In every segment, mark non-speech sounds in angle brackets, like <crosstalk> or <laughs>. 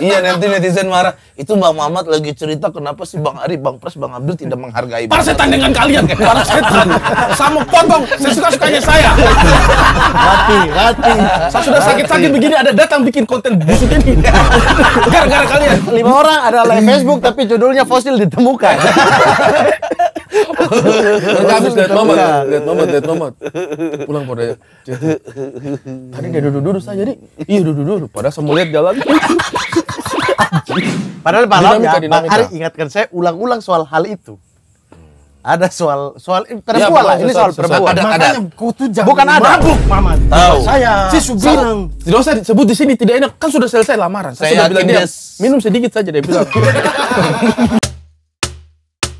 iya nanti netizen marah. Itu Bang Mamat lagi cerita kenapa sih Bang Ari, Bang Pres, Bang Abdul tidak menghargai. Para setan dengan kalian, para setan. Sama potong, suka sukanya saya. hati hati Saya sudah sakit-sakit begini ada datang bikin konten busuk ini. <laughs> Gara-gara kalian. Lima orang ada live Facebook tapi judulnya fosil ditemukan. <laughs> Mereka habis lihat mamat, lihat mamat, lihat mamat. Pulang pada Tadi dia duduk-duduk saja, jadi, iya duduk-duduk. Padahal semua mau lihat jalan. Padahal malamnya, Pak Ari ingatkan saya ulang-ulang soal hal itu ada soal soal eh, iya, perempuan ya, lah ini soal, perempuan ada, ada. bukan ada mabuk mama tahu saya si Subirang. tidak usah disebut di sini tidak enak kan sudah selesai lamaran saya, saya sudah bilang dia minum sedikit saja dia bilang <laughs>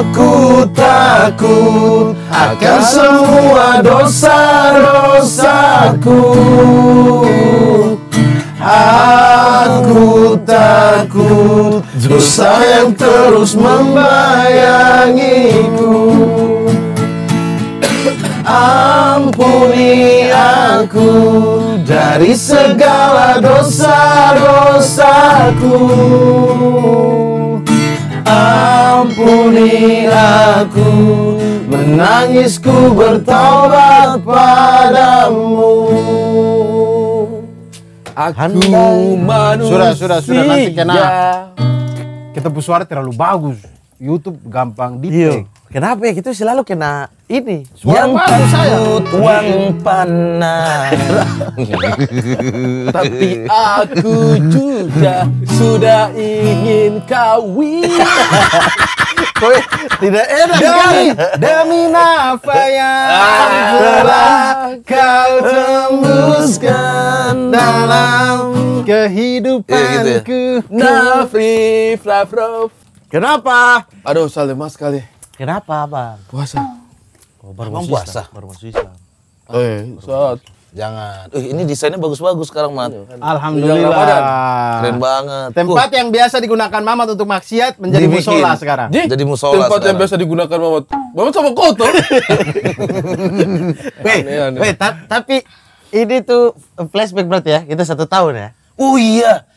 Aku takut akan semua dosa-dosaku Aku takut dosa yang terus membayangiku Ampuni aku dari segala dosa-dosaku ampuni aku menangisku bertobat padamu aku Handai. manusia sudah sudah sudah nanti kena ya. kita bersuara terlalu bagus YouTube gampang di iya. -take. Kenapa ya kita selalu kena ini? yang kentut uang panas. <laughs> Tapi aku juga sudah ingin kawin. Kau <laughs> ya? tidak enak demi, demi apa yang ah. telah kau tembuskan dalam iya, gitu ya. kehidupanku. Ya, gitu Nafif Lavrov Kenapa? Aduh, usaha lemas kali. Kenapa, Bang? Puasa. Oh, baru Emang puasa? Baru masuk Islam. Oh, iya, Jangan. Eh, ini desainnya bagus-bagus sekarang, Mat. Iya, kan? iya, Alhamdulillah. Iya, Keren banget. Tempat uh. yang biasa digunakan Mamat untuk maksiat menjadi Dibikin. musola sekarang. Di? Jadi musola Tempat sekarang. yang biasa digunakan Mamat. Mamat sama kotor. <laughs> weh, weh, ta tapi ini tuh flashback berarti ya. Kita satu tahun ya. Oh iya.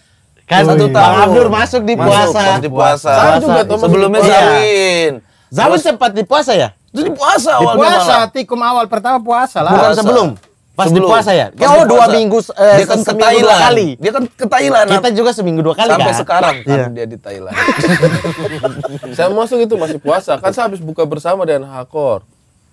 Kan satu tahun. Bang Abdur masuk di puasa. Masuk, di puasa. Saya juga tuh sebelumnya Zawin. Iya. Zawin sempat di puasa ya? Itu di puasa awal. Di puasa, tikum awal pertama puasa lah. Bukan sebelum. Pas di puasa ya? Pas oh, dua minggu eh, dia kan ke Thailand. kali. Dia kan ke Thailand. Kita juga seminggu dua kali Sampai kan? sekarang kan iya. dia di Thailand. <laughs> saya masuk itu masih puasa. Kan saya habis buka bersama dengan Hakor.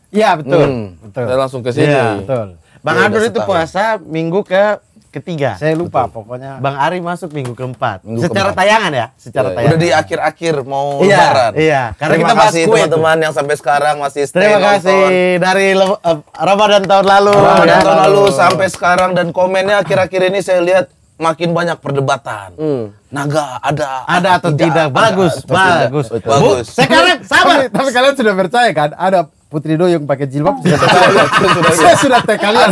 Iya, betul. Hmm. betul. Saya langsung ke sini. Iya, betul. Bang Abdur itu puasa minggu ke ketiga. Saya lupa Betul. pokoknya. Bang Ari masuk minggu keempat. Minggu Secara keempat. tayangan ya, secara ya, tayangan. Udah di akhir-akhir mau iya, lebaran. Iya, karena Terima kita masih kasih teman-teman yang sampai sekarang masih stay Terima nonton. kasih dari uh, Ramadan tahun lalu. Ramadan iya. tahun lalu sampai sekarang dan komennya akhir-akhir ini saya lihat makin banyak perdebatan. Hmm. Naga ada ada atau tidak, tidak. bagus, ada, bagus. Tidak. bagus. saya bagus. Sekarang sabar. tapi, tapi kalian sudah percaya kan ada Putri Doyong pakai jilbab oh. sudah percaya. <laughs> saya sudah teh kalian.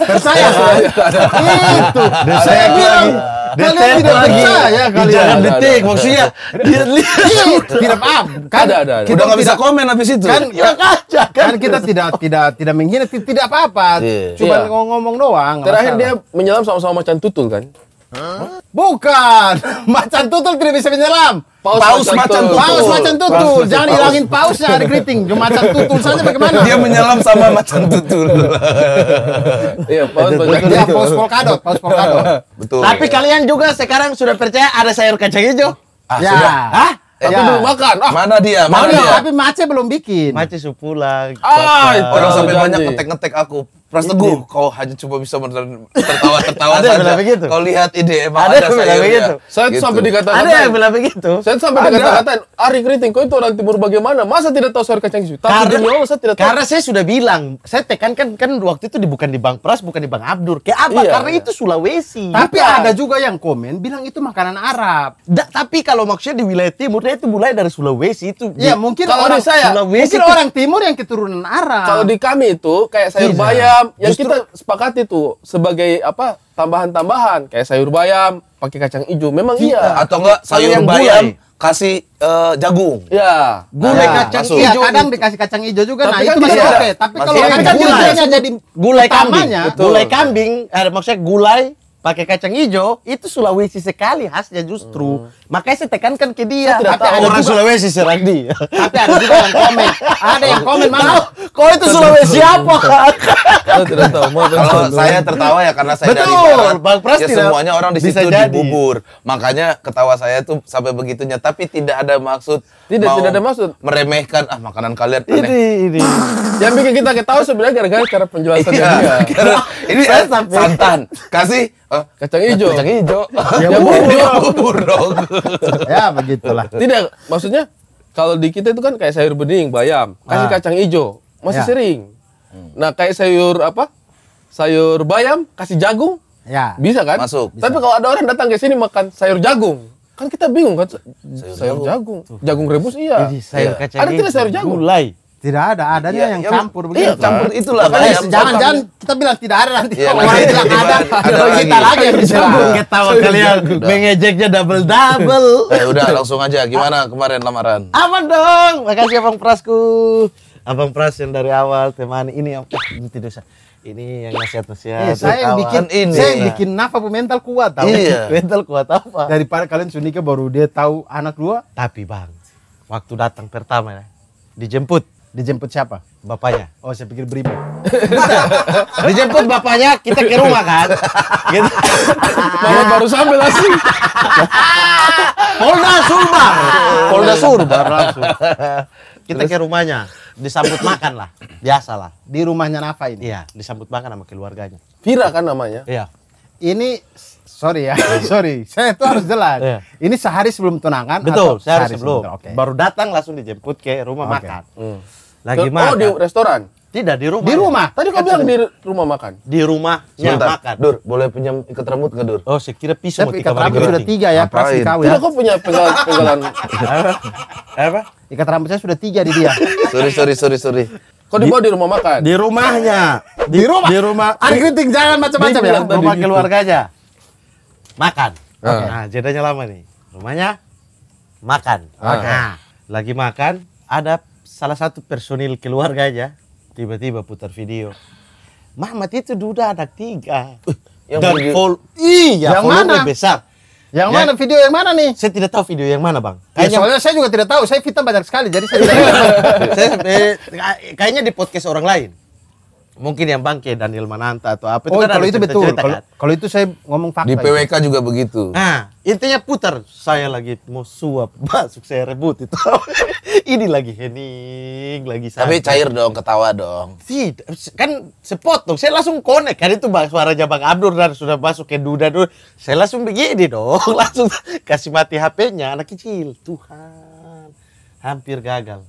Percaya saya. Itu. Saya bilang kalian tidak percaya kalian. Jangan detik maksudnya. dia iya, Tidak paham. Kan ada ada. Kita nggak bisa komen habis itu. Kan aja iya. kan, iya. kan. kita tidak tidak tidak menghina tidak apa-apa. Cuma ngomong doang. Terakhir dia menyelam sama-sama macan tutul kan. Huh? Bukan, <laughs> macan tutul tidak bisa menyelam. Paus, paus macan tutul. Paus macan tutul. Paus, Jangan paus. hilangin pausnya ada keriting. Macan tutul saja bagaimana? Dia menyelam sama macan tutul. <laughs> Iya, paus macan tutul. paus polkadot, paus polkadot. Betul. Tapi kalian juga sekarang sudah percaya ada sayur kacang hijau? Ah, ya. sudah. Hah? Tapi ya. belum makan. Ah. Mana dia? Mana, Mana dia? Tapi Mace belum bikin. Mace supu lagi. Ah, orang sampai banyak ngetek-ngetek aku. Pras Teguh, kau hanya coba bisa tertawa-tertawa <laughs> saja. Ada yang Kau lihat ide emang ada, ada saya. Begitu. Saya gitu. sampai dikatakan. Ada yang bilang begitu. Saya sampai dikatakan, Ari Kriting, kau itu orang timur bagaimana? Masa tidak tahu soal kacang hijau? Tapi demi Allah saya tidak tahu. Karena saya sudah bilang, saya tekankan kan, kan waktu itu di, bukan di Bang Pras, bukan di Bang Abdur. Kayak apa? Iya, Karena iya. itu Sulawesi. Tapi ada juga yang komen bilang itu makanan Arab. Da, tapi kalau maksudnya di wilayah timur, itu mulai dari Sulawesi itu. Ya mungkin kalau orang saya, Sulawesi mungkin itu, orang timur yang keturunan Arab. Kalau di kami itu kayak sayur iya. bayam, bayam yang Justru, kita sepakati tuh sebagai apa tambahan-tambahan kayak sayur bayam pakai kacang hijau memang kita, iya atau enggak sayur yang bayam gulai. kasih uh, jagung ya gulai nah, kacang iya, hijau iya, kadang itu. dikasih kacang hijau juga tapi nah kan itu masih oke okay. tapi kalau kan gulai jadi gulai kambing gulai kambing eh, maksudnya gulai pakai kacang hijau itu Sulawesi sekali khasnya justru. Hmm. Makanya saya tekankan ke dia. Saya tidak tapi tahu ada orang Sulawesi serang dia. Tapi ada juga yang komen. Ada yang komen mana? kok itu Sulawesi apa? Kalau saya tertawa ya karena saya Betul, dari barat. Bang Pras ya semuanya orang di situ dibubur. Makanya ketawa saya tuh sampai begitunya. Tapi tidak ada maksud tidak, tidak ada maksud. Meremehkan ah makanan kalian aneh. Ini, ini. yang bikin kita ketahui sebenarnya gara-gara cara penjelasan iya, dia. <laughs> ini saya eh, sampai santan. Kasih uh, kacang hijau. Eh, kacang hijau. <laughs> Ya, ya, ya bubur dong. <laughs> ya begitulah. Tidak, maksudnya kalau di kita itu kan kayak sayur bening, bayam, kasih ah. kacang hijau. Masih ya. sering. Hmm. Nah, kayak sayur apa? Sayur bayam, kasih jagung. Ya. Bisa kan? Masuk. Tapi kalau ada orang datang ke sini makan sayur jagung, Kan kita bingung kan sayur, sayur jagung. Tuh. Jagung rebus iya. Jadi sayur iya. kacang. Ada tidak gitu. sayur jagung? Gulai. Tidak ada, adanya iya, yang iya, campur iya, begitu. Iya, iya campur itulah. Kan jangan jangan, kita bilang tidak ada nanti. Iya, Orang bilang iya, ada, ada lagi. kita lagi yang bisa Ketawa kalian mengejeknya double double. <laughs> Eh udah langsung aja gimana kemarin lamaran? Aman dong. Makasih abang Prasku. Abang Pras yang dari awal teman ini yang tidak usah ini yang nasihat-nasihat. Iya, saya yang bikin ini. Saya yang bikin bikin nafas mental kuat tahu. Iya. <laughs> mental kuat apa? Daripada kalian sunika baru dia tahu anak dua. Tapi bang, waktu datang pertama ya, dijemput. Dijemput siapa? Bapaknya. Oh, saya pikir beribu. <laughs> dijemput bapaknya, kita ke rumah kan. Gitu. baru, baru sambil asli. <laughs> Polda Sulbar. Polda Sulbar langsung. Kita Terus, ke rumahnya, disambut makan lah, biasalah. Di rumahnya Nafa ini. Iya, disambut makan sama keluarganya. Vira kan namanya? Iya. Ini sorry ya, <laughs> sorry. Saya itu harus jelas. Iya. Ini sehari sebelum tunangan Betul, atau sehari, sehari sebelum. sebelum. Okay. Baru datang langsung dijemput ke rumah okay. makan. Hmm. Lagi makan. Oh, di restoran? Tidak di rumah. Di ya? rumah. Tadi kau bilang di rumah makan. Di rumah Sebentar. makan. Dur, boleh pinjam ikat rambut enggak, Dur? Oh, saya kira pisau mau ikat rambut sudah tiga ya, pas kau ya. Tidak kau punya pegangan pegangan. Apa? Ikat rambut saya sudah tiga di dia. sorry, sorry, sorry, sorry. Kau dibawa di rumah makan? Di rumahnya. Di, rumah. Di rumah. Ari ah, kritik jangan macam-macam ya. Rumah keluarganya. Ah. Makan. Nah, jedanya lama nih. Rumahnya makan. Ah. Nah, lagi makan ada salah satu personil keluarganya tiba-tiba putar video Mamat itu duda ada tiga <laughs> yang dan video... i, iya yang mana besar yang ya. mana video yang mana nih? Saya tidak tahu video yang mana bang. Ya, kayaknya ya, soalnya saya juga tidak tahu. Saya fitnah banyak sekali, jadi saya. <laughs> saya eh, kayaknya di podcast orang lain mungkin yang bangke Daniel Mananta atau apa itu oh, kan kalau itu betul kan? kalau, kan? kalau itu saya ngomong fakta di PWK itu. juga begitu nah intinya putar saya lagi mau suap <laughs> masuk saya rebut itu <laughs> ini lagi hening lagi santai. tapi cair dong ketawa dong tidak kan sepotong saya langsung konek kan itu suara Jabang Abdur dan sudah masuk ke duda dulu saya langsung begini dong <laughs> langsung kasih mati HP-nya anak kecil Tuhan hampir gagal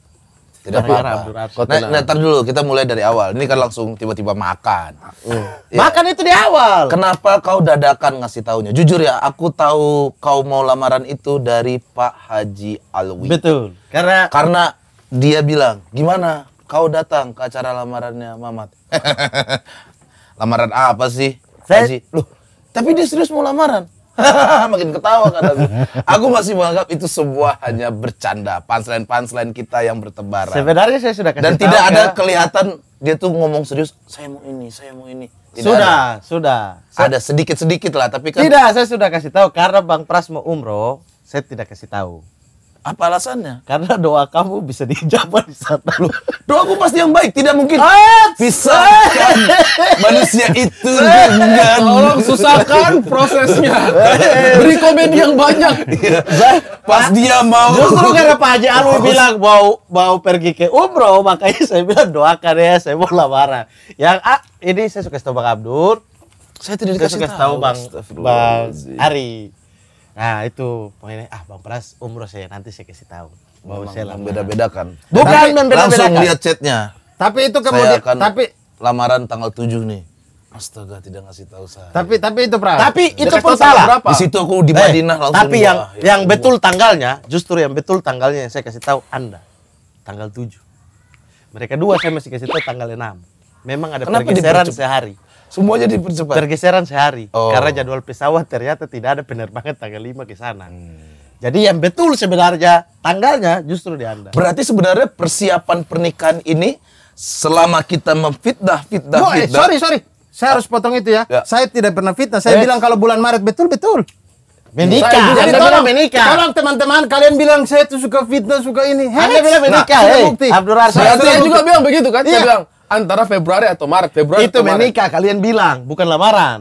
tidak apa Arab. -apa. Nah, nah, ntar dulu kita mulai dari awal. Ini kan langsung tiba-tiba makan. Ya. Makan itu di awal. Kenapa kau dadakan ngasih taunya? Jujur ya, aku tahu kau mau lamaran itu dari Pak Haji Alwi. Betul. Karena karena dia bilang, "Gimana kau datang ke acara lamarannya Mamat?" <laughs> lamaran apa sih? Saya... Haji. Loh, tapi dia serius mau lamaran. <laughs> makin ketawa kan aku. aku masih menganggap itu sebuah hanya bercanda, punchline-punchline kita yang bertebaran. Sebenarnya saya sudah kasih Dan tahu, tidak ada ya. kelihatan dia tuh ngomong serius, saya mau ini, saya mau ini. Tidak sudah, ada. sudah. Ada sedikit-sedikit lah, tapi kan Tidak, saya sudah kasih tahu karena Bang Pras mau umroh, saya tidak kasih tahu. Apa alasannya? Karena doa kamu bisa dijawab di saat Doa Doaku pasti yang baik, tidak mungkin. Bisa. manusia itu dengan tolong susahkan prosesnya. Beri komen yang banyak. Iya. Pas dia mau. Justru karena Pak Haji Alwi bilang mau mau pergi ke umroh, makanya saya bilang doakan ya, saya mau lamaran. Yang ah, ini saya suka sama Bang Abdur. Saya tidak dikasih saya tahu, tahu Bang, Bang Ari. Nah itu pengennya ah Bang Pras umroh saya nanti saya kasih tahu. Bahwa saya beda-bedakan. Bukan membeda-bedakan. Langsung lihat chatnya. Tapi itu kemudian saya akan tapi lamaran tanggal 7 nih. Astaga tidak ngasih tahu saya. Tapi tapi itu Pras. Tapi itu pun salah. Di situ aku di eh, Madinah eh, langsung. Tapi yang bawah. yang betul tanggalnya, justru yang betul tanggalnya yang saya kasih tahu Anda. Tanggal 7. Mereka dua saya masih kasih tahu tanggal 6. Memang ada Kenapa pergeseran sehari. Semuanya dipercepat. Tergeseran sehari oh. karena jadwal pesawat ternyata tidak ada penerbangan tanggal 5 ke sana. Hmm. Jadi yang betul sebenarnya tanggalnya justru di Anda. Berarti sebenarnya persiapan pernikahan ini selama kita memfitnah, fitnah, oh, fitnah. Eh, sorry, sorry. Saya harus potong itu ya. ya. Saya tidak pernah fitnah. Saya eh. bilang kalau bulan Maret betul, betul. Menikah. Saya Jadi Anda tolong, menikah. Tolong teman-teman kalian bilang saya itu suka fitnah, suka ini. Hey. Anda bilang nah, menikah. Nah, hey. Eh. bukti. Abdul Saya, saya juga bilang begitu kan. Iya. Saya bilang antara Februari atau Maret. Februari itu menikah kalian bilang, bukan lamaran.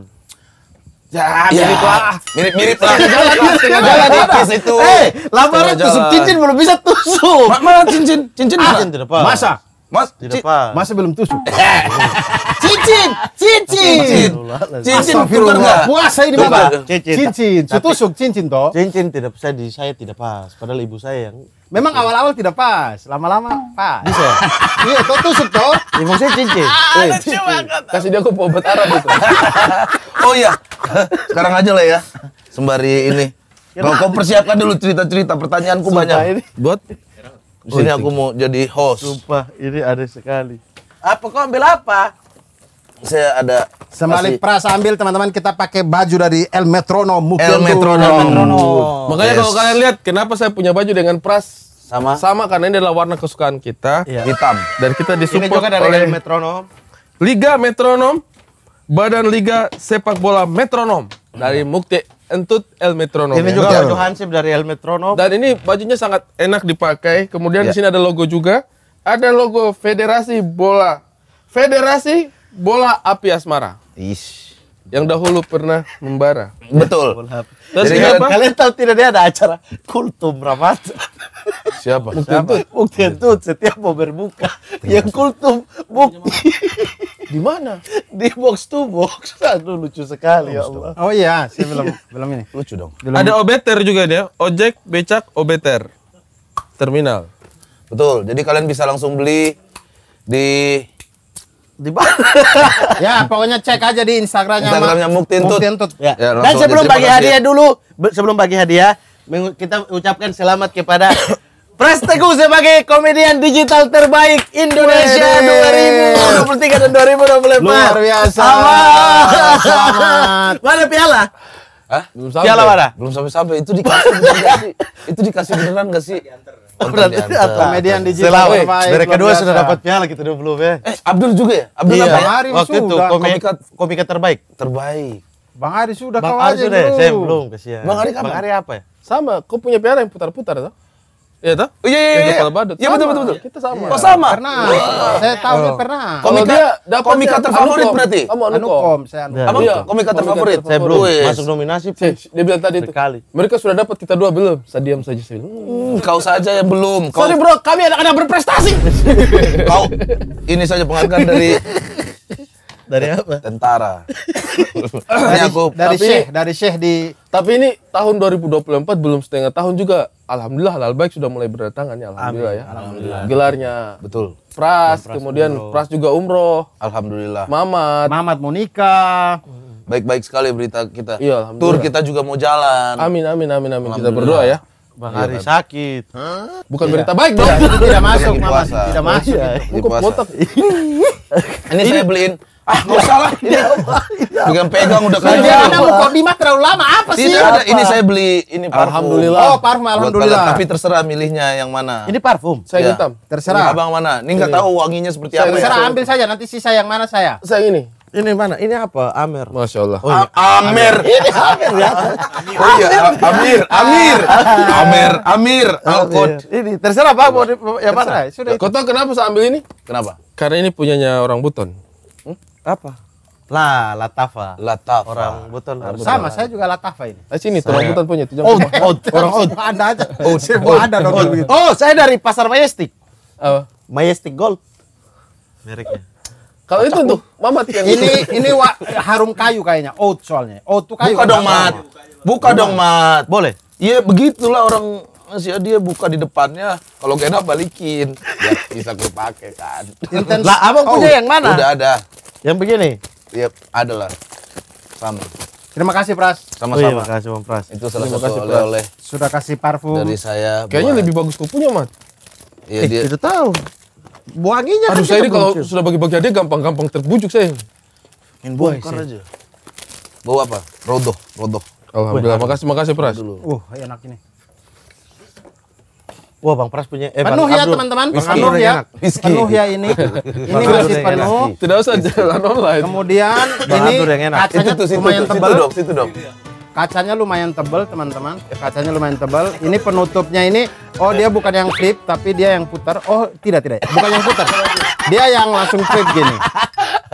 Ya, iya. mirip lah. Mirip-mirip lah. Jalan jalan jalan itu. Eh, hey, lamaran tusuk cincin belum bisa tusuk. mana cincin? Cincin ah, cincin tidak apa. Masa? Mas, tidak apa. Masa belum tusuk. Eh. <laughs> cincin, cincin. Cincin cincin. enggak? Puasa ini Bapak. Cincin. Cincin, sutusuk cincin toh. Cincin tidak bisa di saya tidak pas, padahal ibu saya yang Memang awal-awal tidak pas, lama-lama pas. Bisa. Ya? Iya, kok tusuk toh? Ibu saya cincin. Ah, eh, Kasih dia aku obat Arab itu. <laughs> oh iya. Sekarang aja lah ya. Sembari ini. Kau, kau persiapkan dulu cerita-cerita pertanyaanku Sumpah banyak. Ini. Buat di sini oh, aku mau jadi host. Sumpah, ini ada sekali. Apa kau ambil apa? saya ada sama Pras ambil teman-teman kita pakai baju dari El Metrono mungkin El Metrono. Oh. makanya yes. kalau kalian lihat kenapa saya punya baju dengan Pras sama sama karena ini adalah warna kesukaan kita iya. hitam dan kita disupport ini juga dari oleh El Metronom Liga Metronom Badan Liga Sepak Bola Metronom dari Mukti Entut El Metronom. Ini juga baju Hansip dari El Metronom. Dan ini bajunya sangat enak dipakai. Kemudian yeah. di ya. sini ada logo juga. Ada logo Federasi Bola Federasi bola api asmara. Ish. Yang dahulu pernah membara. Betul. Terus Jadi kenapa? Kalian, tahu tidak dia ada acara kultum rapat. Siapa? itu, Mungkin itu setiap mau berbuka yang kultum buk. <laughs> Di mana? Di box to box. Aduh lucu sekali ya Allah. Oh iya, saya belum belum ini. Lucu dong. Belum. Ada obeter juga dia. Ojek, becak, obeter. Terminal. Betul. Jadi kalian bisa langsung beli di di <laughs> ya pokoknya cek aja di Instagramnya Instagramnya Mukti Tut. Ya. Ya, Dan sebelum bagi hadiah dulu, sebelum bagi hadiah, kita ucapkan selamat kepada <coughs> Pres Teguh sebagai komedian digital terbaik Indonesia Wede. 2023 dan 2024. Luar biasa. Selamat. Mana piala? Hah? Belum sampai. Piala mana? Belum sampai sampai itu dikasih itu dikasih beneran gak sih? Berarti apa? Komedian di Jawa terbaik. Dari kedua sudah dapat piala gitu dulu ya. Eh, Abdul juga ya? Abdul iya. Bang Ari Waktu sudah. itu komika, komika terbaik. Terbaik. Bang Ari sudah Bang kau Ari aja sudah, dulu. Ya? Saya belum kasihan. Bang Ari apa? Bang Ari apa ya? Sama, kau punya piala yang putar-putar tuh. Iya toh? Oh, iya iya iya. Kepala badut. Iya betul betul betul. Kita sama. Oh sama. Pernah. Saya tahu oh. pernah. Komika oh, dia dapat komika terfavorit berarti. Kamu Anukom, saya Anukom. Abang iya, komika terfavorit. Saya belum masuk nominasi. Dia bilang tadi itu. Mereka sudah dapat kita dua belum. Saya diam saja sih. Kau saja yang belum. Sorry bro, kami anak-anak berprestasi. <laughs> Kau ini saja penghargaan dari dari apa? Tentara. <laughs> dari, aku, dari tapi, Syekh, dari Syekh di Tapi ini tahun 2024 belum setengah tahun juga. Alhamdulillah Halal Baik sudah mulai berdatangan ya alhamdulillah Amin. ya. Alhamdulillah. Gelarnya betul. Pras, pras kemudian umroh. Pras juga umroh. Alhamdulillah. Mamat. Mamat mau nikah baik-baik sekali berita kita. Iya, Tur kita juga mau jalan. Amin, amin, amin, amin. Kita berdoa ya. Bang Ari iya, sakit. Hah? Bukan berita iya. baik dong. Tidak, tidak masuk, Mama. Tidak masuk. Iya, gitu. Botak. ini saya beliin Ah, nggak usah lah. Iya. Pegang pegang udah kaya. Karena gitu. mukodimah terlalu lama apa sih? Tidak ada. Ini saya beli ini parfum. Alhamdulillah. Oh, parfum alhamdulillah. tapi terserah milihnya yang mana. Ini parfum. Saya ya. hitam. Terserah. Ini abang mana? Ini nggak tahu wanginya seperti saya apa. Ya. Terserah ya. ambil saja nanti sisa yang mana saya. Saya ini. Ini mana? Ini apa? Amer. Masya Allah. Oh, iya. Amer. Ini Amer ya. <laughs> Oh iya, Amir, Amir, Amer, Amir, Alkot. Ini terserah Pak Ya Pak. mana? Sudah. Kau tahu kenapa saya ambil ini? Kenapa? Karena ini punyanya orang Buton. Apa? lah Latafa. Latafa. Orang Buton. harus Sama, saya juga Latafa ini. Eh sini, oh, <laughs> orang Buton punya. tuh oh, oh, orang Out. ada aja. Oh, saya ada dong. Gitu. Oh, saya dari Pasar Majestic. Apa? Majestic Gold. Mereknya. Kalau itu tuh, Mamat yang ini ini wa, harum kayu kayaknya, oat soalnya. oh tuh kayu. Buka kan dong, Mat. Buka dong, Mat. Boleh. Iya, begitulah orang masih dia buka di depannya kalau gak enak balikin ya, bisa gue pakai kan Intens. lah abang oh, punya oh, yang mana udah ada yang begini iya ada lah sama Terima kasih Pras. Sama-sama. Oh iya, terima kasih Bang Pras. Itu salah Terima satu oleh-oleh. Sudah kasih parfum. Dari saya. Kayaknya lebih bagus kupunya, Mat. Iya eh, dia. Kita tahu. buanginya Aduh, kan saya ini kalau sudah bagi-bagi dia gampang-gampang terbujuk saya. Main buah aja. Bawa apa? Rodoh, rodoh. Alhamdulillah. Makasih, makasih Pras. Dulu. Uh, enak ini. Wah Bang Pras punya eh, penuh ya teman-teman penuh ya penuh ya, ya ini <laughs> ini masih ya, penuh tidak usah jalan online kemudian ini kacanya itu, lumayan tebal situ dong, situ dong. kacanya lumayan tebal teman-teman kacanya lumayan tebal ini penutupnya ini oh dia bukan yang flip tapi dia yang putar oh tidak tidak bukan yang putar dia yang langsung flip gini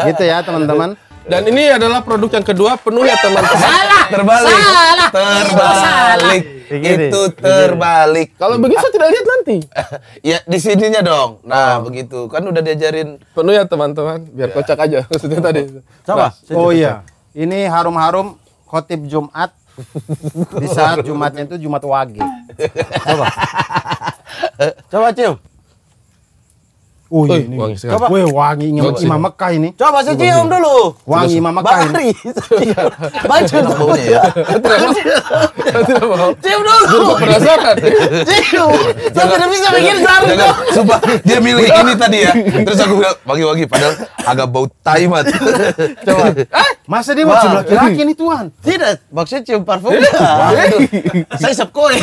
gitu ya teman-teman dan ini adalah produk yang kedua penuh ya teman-teman. Salah. Terbalik. Salah. Terbalik. Salah. Iya itu terbalik. Kalau begitu saya tidak lihat nanti. <laughs> ya di sininya dong. Nah, oh. begitu. Kan udah diajarin. Penuh ya teman-teman, biar ya. kocak aja <laughs> maksudnya tadi. Coba. Nah, oh iya. Ini harum-harum khotib Jumat di saat <laughs> Jumatnya itu Jumat Wage. Coba. Coba cium. Oh iya ini. Wangi sekali. Coba. Weh, wangi wangi Imam Mekah ini. Coba cium dulu. Wangi Imam Mekah ini. Baca, baca. ya. Cium dulu. Gue penasaran. Cium. Saya tidak bisa mikir sekarang. Sumpah. Dia milih ini tadi ya. Terus aku bilang, wangi-wangi. Padahal agak bau tai mat. Coba. Eh? Masa dia mau cium laki-laki ini Tuhan? Tidak. Maksudnya cium parfum. Saya sepkoi.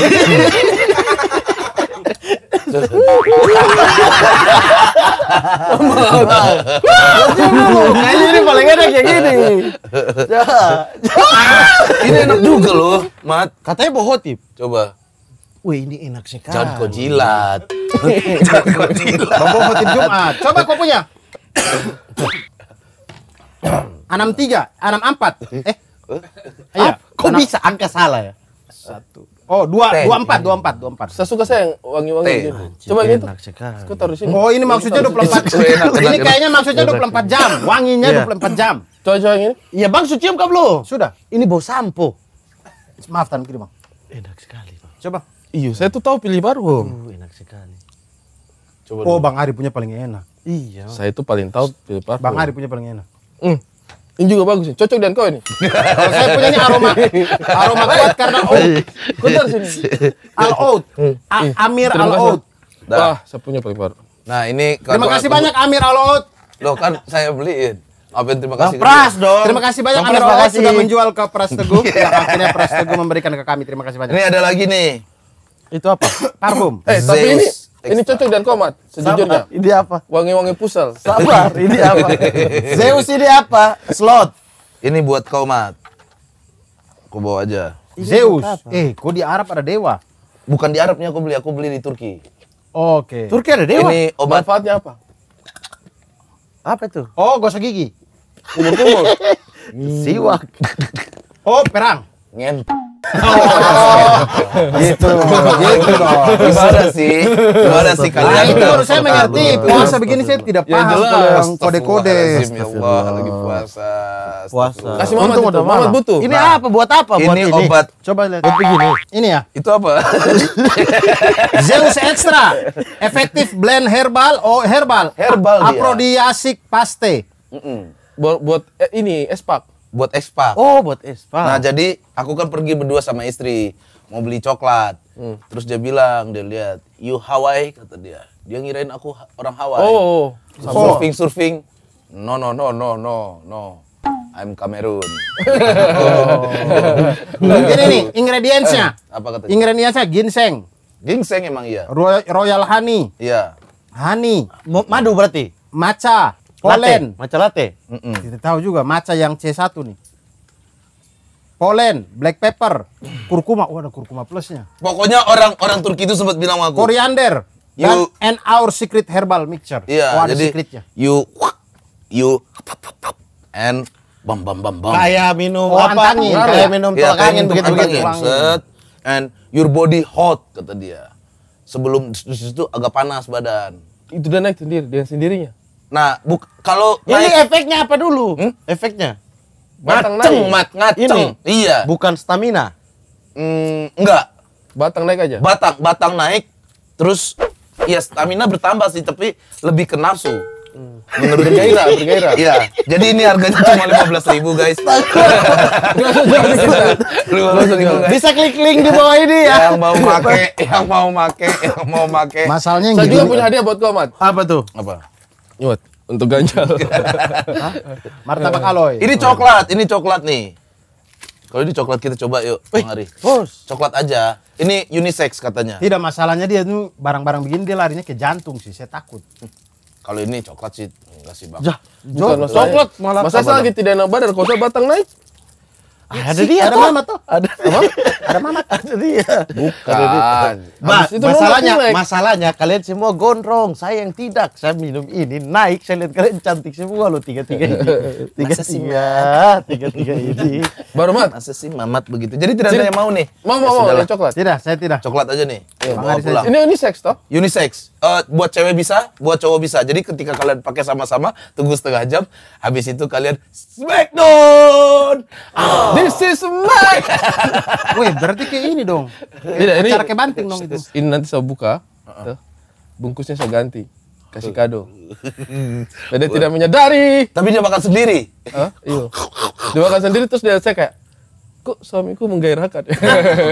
<laughs> Kayaknya ini paling enak kayak gini. Ya. <laughs> Ini enak juga loh, Mat. Katanya tip. Coba. Wih ini enak sekali. Jangan kau jilat. <laughs> Jangan kau jilat. Jumat. Coba kau punya. <coughs> Anam tiga, anam empat. Eh, kau iya. Kok bisa angka salah ya? Satu, Oh, dua, dua empat, dua empat, dua empat. Saya suka saya yang wangi-wangi gitu. Coba gitu. Aku taruh sini. Oh, ini maksudnya dua puluh empat. Ini kayaknya maksudnya dua puluh empat jam. Wanginya iya. dua puluh empat jam. Coba-coba ini. Iya bang, suci cium belum? Sudah. Ini bau sampo. Maaf tanam kiri bang. Enak sekali bang. Coba. Iya, saya tuh tahu pilih baru oh enak sekali. Coba oh, Bang Ari punya paling enak. Iya. Saya itu paling tahu pilih baru Bang Ari punya paling enak. Hmm. Ini juga bagus, cocok dengan kau ini. Kalau saya punya ini aroma aroma kuat karena oat. Kuter sini. Al oat. Hmm. Hmm. Amir Al oat. Wah, saya punya paling baru. Nah, ini Terima kasih banyak Amir Al oat. Loh kan saya beliin. Apa terima kasih? pras dong. Terima kasih banyak Amir Al oat sudah menjual ke Pras Teguh <laughs> yang akhirnya Pras Teguh memberikan ke kami. Terima kasih banyak. Ini ada lagi nih. Itu apa? Parfum. <coughs> Eh, tapi ini Extra. Ini cocok dan komat, sejujurnya. Sabar. Ini apa? Wangi-wangi pusel. Sabar, <laughs> ini apa? Zeus ini apa? Slot. Ini buat komat. Aku bawa aja. Ini Zeus. Eh, kok di Arab ada dewa? Bukan di Arabnya aku beli, aku beli di Turki. Oke. Okay. Turki ada dewa. Ini obat. Manfaatnya apa? Apa itu? Oh, gosok gigi. Kumur-kumur. <laughs> Siwak. Oh, perang. Ngent. Oh. gitu, gitu Gimana sih? Gimana sih kalian? Nah, itu harus saya mengerti. Puasa begini saya tidak ya, paham kalau yang kode-kode. Ya Allah, lagi puasa. Puasa. Kasih Muhammad Untung udah butuh. Ini apa? Buat apa? Buat ini, obat. Coba lihat. begini. Ini ya. Itu apa? <laughs> Zeus Extra. Efektif blend herbal. Oh, herbal. Herbal dia. Aprodiasik paste. Buat, eh, ini, espak buat Espa. Oh, buat Espa. Nah, jadi aku kan pergi berdua sama istri mau beli coklat. Hmm. Terus dia bilang, dia lihat, "You Hawaii," kata dia. Dia ngirain aku orang Hawaii. Oh. oh. oh. surfing surfing. No, no, no, no, no, no. I'm Cameroon. oh. <laughs> Ini nih ingredientsnya. Eh, apa kata? Ingredientsnya ginseng. Ginseng emang iya. Royal, Royal honey. Iya. Honey. Madu berarti. Maca. Polen. maca latte. Mm -mm. Kita tahu juga maca yang C1 nih. Polen, black pepper, kurkuma. Wah, oh, ada kurkuma plusnya. Pokoknya orang-orang Turki itu sempat bilang sama aku. Koriander. You, dan and our secret herbal mixture. Iya, oh, jadi secretnya. You you and bam bam bam bam. Kayak minum oh, apa? Antangin, kayak ya? minum tolak ya, angin begitu-begitu. Set and your body hot kata dia. Sebelum disitu agak panas badan. Itu dia naik sendiri dengan sendirinya. Nah, buk kalau ini naik, efeknya apa dulu? Hmm? Efeknya batang ngaceng, naik. Mat, ngaceng. Ini, iya. Bukan stamina. Hmm, enggak. Batang naik aja. Batang, batang naik. Terus ya stamina bertambah sih, tapi lebih ke nafsu. Hmm. gairah, bergairah. Iya. Jadi ini harganya cuma lima belas ribu guys. Lima belas ribu. Bisa klik link di bawah ini ya. Yang mau pakai yang mau pakai yang mau pakai Masalahnya. Saya juga punya hadiah buat kau, Mat. Apa tuh? Apa? Nyut. Untuk ganjal. <laughs> Martabak aloy. Ini coklat, ini coklat nih. Kalau ini coklat kita coba yuk, Bang Ari. Bos. Coklat aja. Ini unisex katanya. Tidak masalahnya dia tuh barang-barang begini dia larinya ke jantung sih, saya takut. Kalau ini coklat sih enggak sih, Bang. Jah, bukan coklat malah. Masa lagi tidak enak badan, kosa batang naik Iya ada si, dia ada Mamat tuh. Ada apa? <laughs> ada Mamat. Ada dia. Bukan. Ada dia. itu masalahnya masalahnya kalian semua gondrong, saya yang tidak. Saya minum ini naik, saya lihat kalian cantik semua loh tiga-tiga ini. Tiga Masa tiga, tiga-tiga ini. Baru Mat. Masa sih Mamat begitu. Jadi tidak Sini. ada yang mau nih. Mau mau ya, mau, coklat. Tidak, saya tidak. Coklat aja nih. Ya, mau pulang. Ini unisex toh? Unisex uh, buat cewek bisa, buat cowok bisa. Jadi ketika kalian pakai sama-sama, tunggu setengah jam, habis itu kalian smackdown. Oh. This is smack. <laughs> Wih, berarti kayak ini dong. Iya, ini cara kayak banting dong itu. Ini nanti saya buka, uh-uh. bungkusnya saya ganti kasih kado. Dan <laughs> dia tidak menyadari. Tapi dia makan sendiri. Hah? Iya. Dia makan sendiri terus dia saya kayak kok suamiku menggairahkan.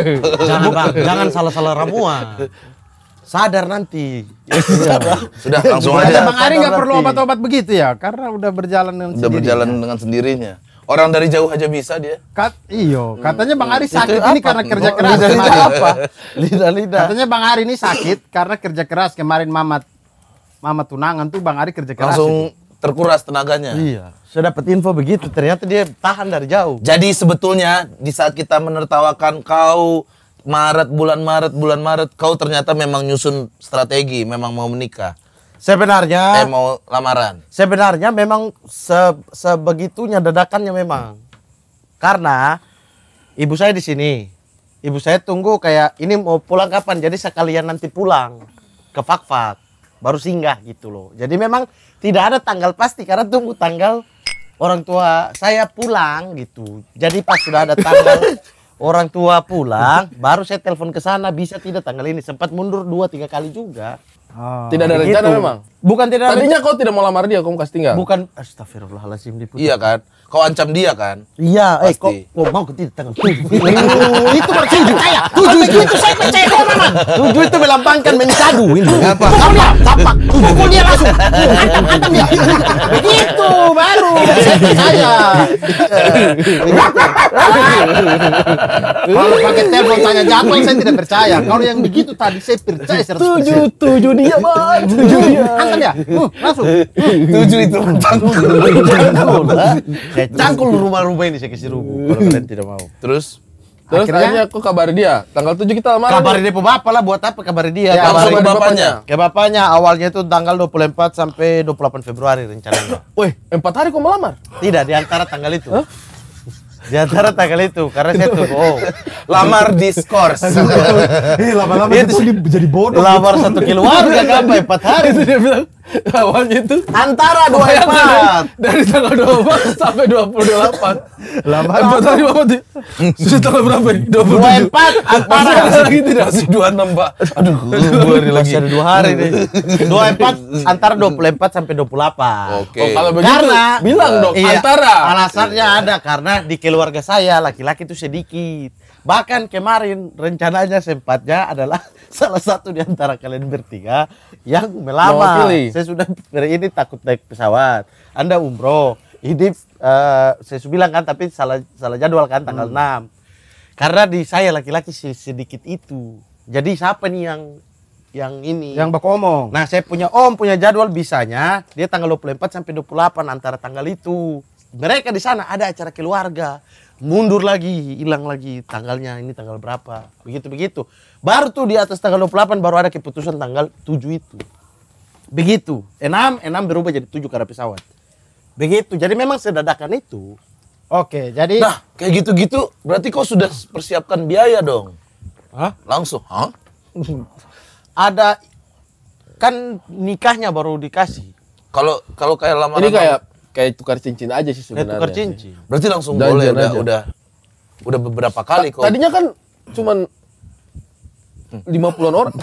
<laughs> jangan jangan salah-salah ramuan sadar nanti. <laughs> sudah sudah. sudah langsung aja. Bang Ari nggak perlu obat-obat begitu ya, karena udah berjalan dengan udah sendirinya. berjalan dengan sendirinya. Orang dari jauh aja bisa dia. Kat, iyo, katanya Bang Ari sakit ini karena kerja keras lidah, kemarin. Apa? <laughs> Lidah, lidah. Katanya Bang Ari ini sakit karena kerja keras kemarin mamat mamat tunangan tuh Bang Ari kerja keras. Langsung itu terkuras tenaganya. Iya. Saya dapat info begitu, ternyata dia tahan dari jauh. Jadi sebetulnya di saat kita menertawakan kau Maret, bulan Maret, bulan Maret kau ternyata memang nyusun strategi, memang mau menikah. Sebenarnya eh, mau lamaran. Sebenarnya memang se sebegitunya dadakannya memang. Karena ibu saya di sini. Ibu saya tunggu kayak ini mau pulang kapan. Jadi sekalian nanti pulang ke Fakfak baru singgah gitu loh. Jadi memang tidak ada tanggal pasti karena tunggu tanggal orang tua saya pulang gitu. Jadi pas sudah ada tanggal <laughs> orang tua pulang, <laughs> baru saya telepon ke sana bisa tidak tanggal ini. Sempat mundur dua tiga kali juga. Oh, tidak ada gitu. rencana memang. Bukan tidak ada. Tadinya kau tidak mau lamar dia, mau kasih tinggal. Bukan astagfirullahalazim di Iya kan? kau ancam dia kan? Iya, eh kok mau ketidak tangan <laughs> tujuh. itu percaya saya. Tujuh itu, saya percaya kau memang. Tujuh itu melambangkan mencadu ini. Apa? Kau lihat, tampak. Pukul dia langsung. Antam, dia. Begitu baru saya percaya. Kalau pakai telepon tanya jadwal saya tidak percaya. Kalau yang begitu tadi saya percaya Tujuh, tujuh dia, Bang. Tujuh dia. Antam dia. Uh, langsung. Uh. Tujuh itu mantap saya <laughs> cangkul rumah-rumah ini saya kasih rubuh kalau kalian tidak mau. Terus Terus akhirnya, akhirnya aku kabar dia. Tanggal 7 kita lamaran. Kabar dia bapak lah buat apa kabar dia? Ya, kabar ke bapaknya. Ke bapaknya awalnya itu tanggal 24 sampai 28 Februari rencananya. <laughs> Wih, 4 hari kok melamar? Tidak, di antara tanggal itu. Di antara tanggal itu karena saya tuh oh. <laughs> Lamar diskors. Eh, lama-lama itu, jadi bodoh. Lamar satu keluarga kenapa 4 hari. Itu dia bilang, <laughs> awalnya itu antara dua empat dari tanggal dua empat sampai dua puluh delapan lama empat hari apa sih sudah tanggal berapa dua puluh empat antara lagi tidak sih dua enam pak aduh dua hari lagi ada dua hari nih <laughs> dua empat antara dua puluh empat sampai dua puluh delapan oke oh, kalau begitu karena, bilang dong iya, antara alasannya ada karena di keluarga saya laki-laki itu sedikit Bahkan kemarin rencananya sempatnya adalah <laughs> salah satu di antara kalian bertiga yang melamar. Saya sudah ini takut naik pesawat. Anda umroh. Ini uh, saya sudah bilang kan tapi salah salah jadwal kan tanggal hmm. 6. Karena di saya laki-laki sedikit itu. Jadi siapa nih yang yang ini yang bak omong. Nah, saya punya om punya jadwal bisanya dia tanggal 24 sampai 28 antara tanggal itu. Mereka di sana ada acara keluarga mundur lagi, hilang lagi tanggalnya ini tanggal berapa. Begitu-begitu. Baru tuh di atas tanggal 28 baru ada keputusan tanggal 7 itu. Begitu. Enam, enam berubah jadi 7 karena pesawat. Begitu. Jadi memang sedadakan itu. Oke, jadi Nah, kayak gitu-gitu berarti kau sudah persiapkan biaya dong. Hah? Langsung, hah? <laughs> ada kan nikahnya baru dikasih. Kalau kalau kayak lama Ini kayak kayak tukar cincin aja sih sebenarnya. tukar cincin. Berarti langsung Dan boleh udah, udah udah beberapa kali kok. Tadinya kan cuman lima puluh orang.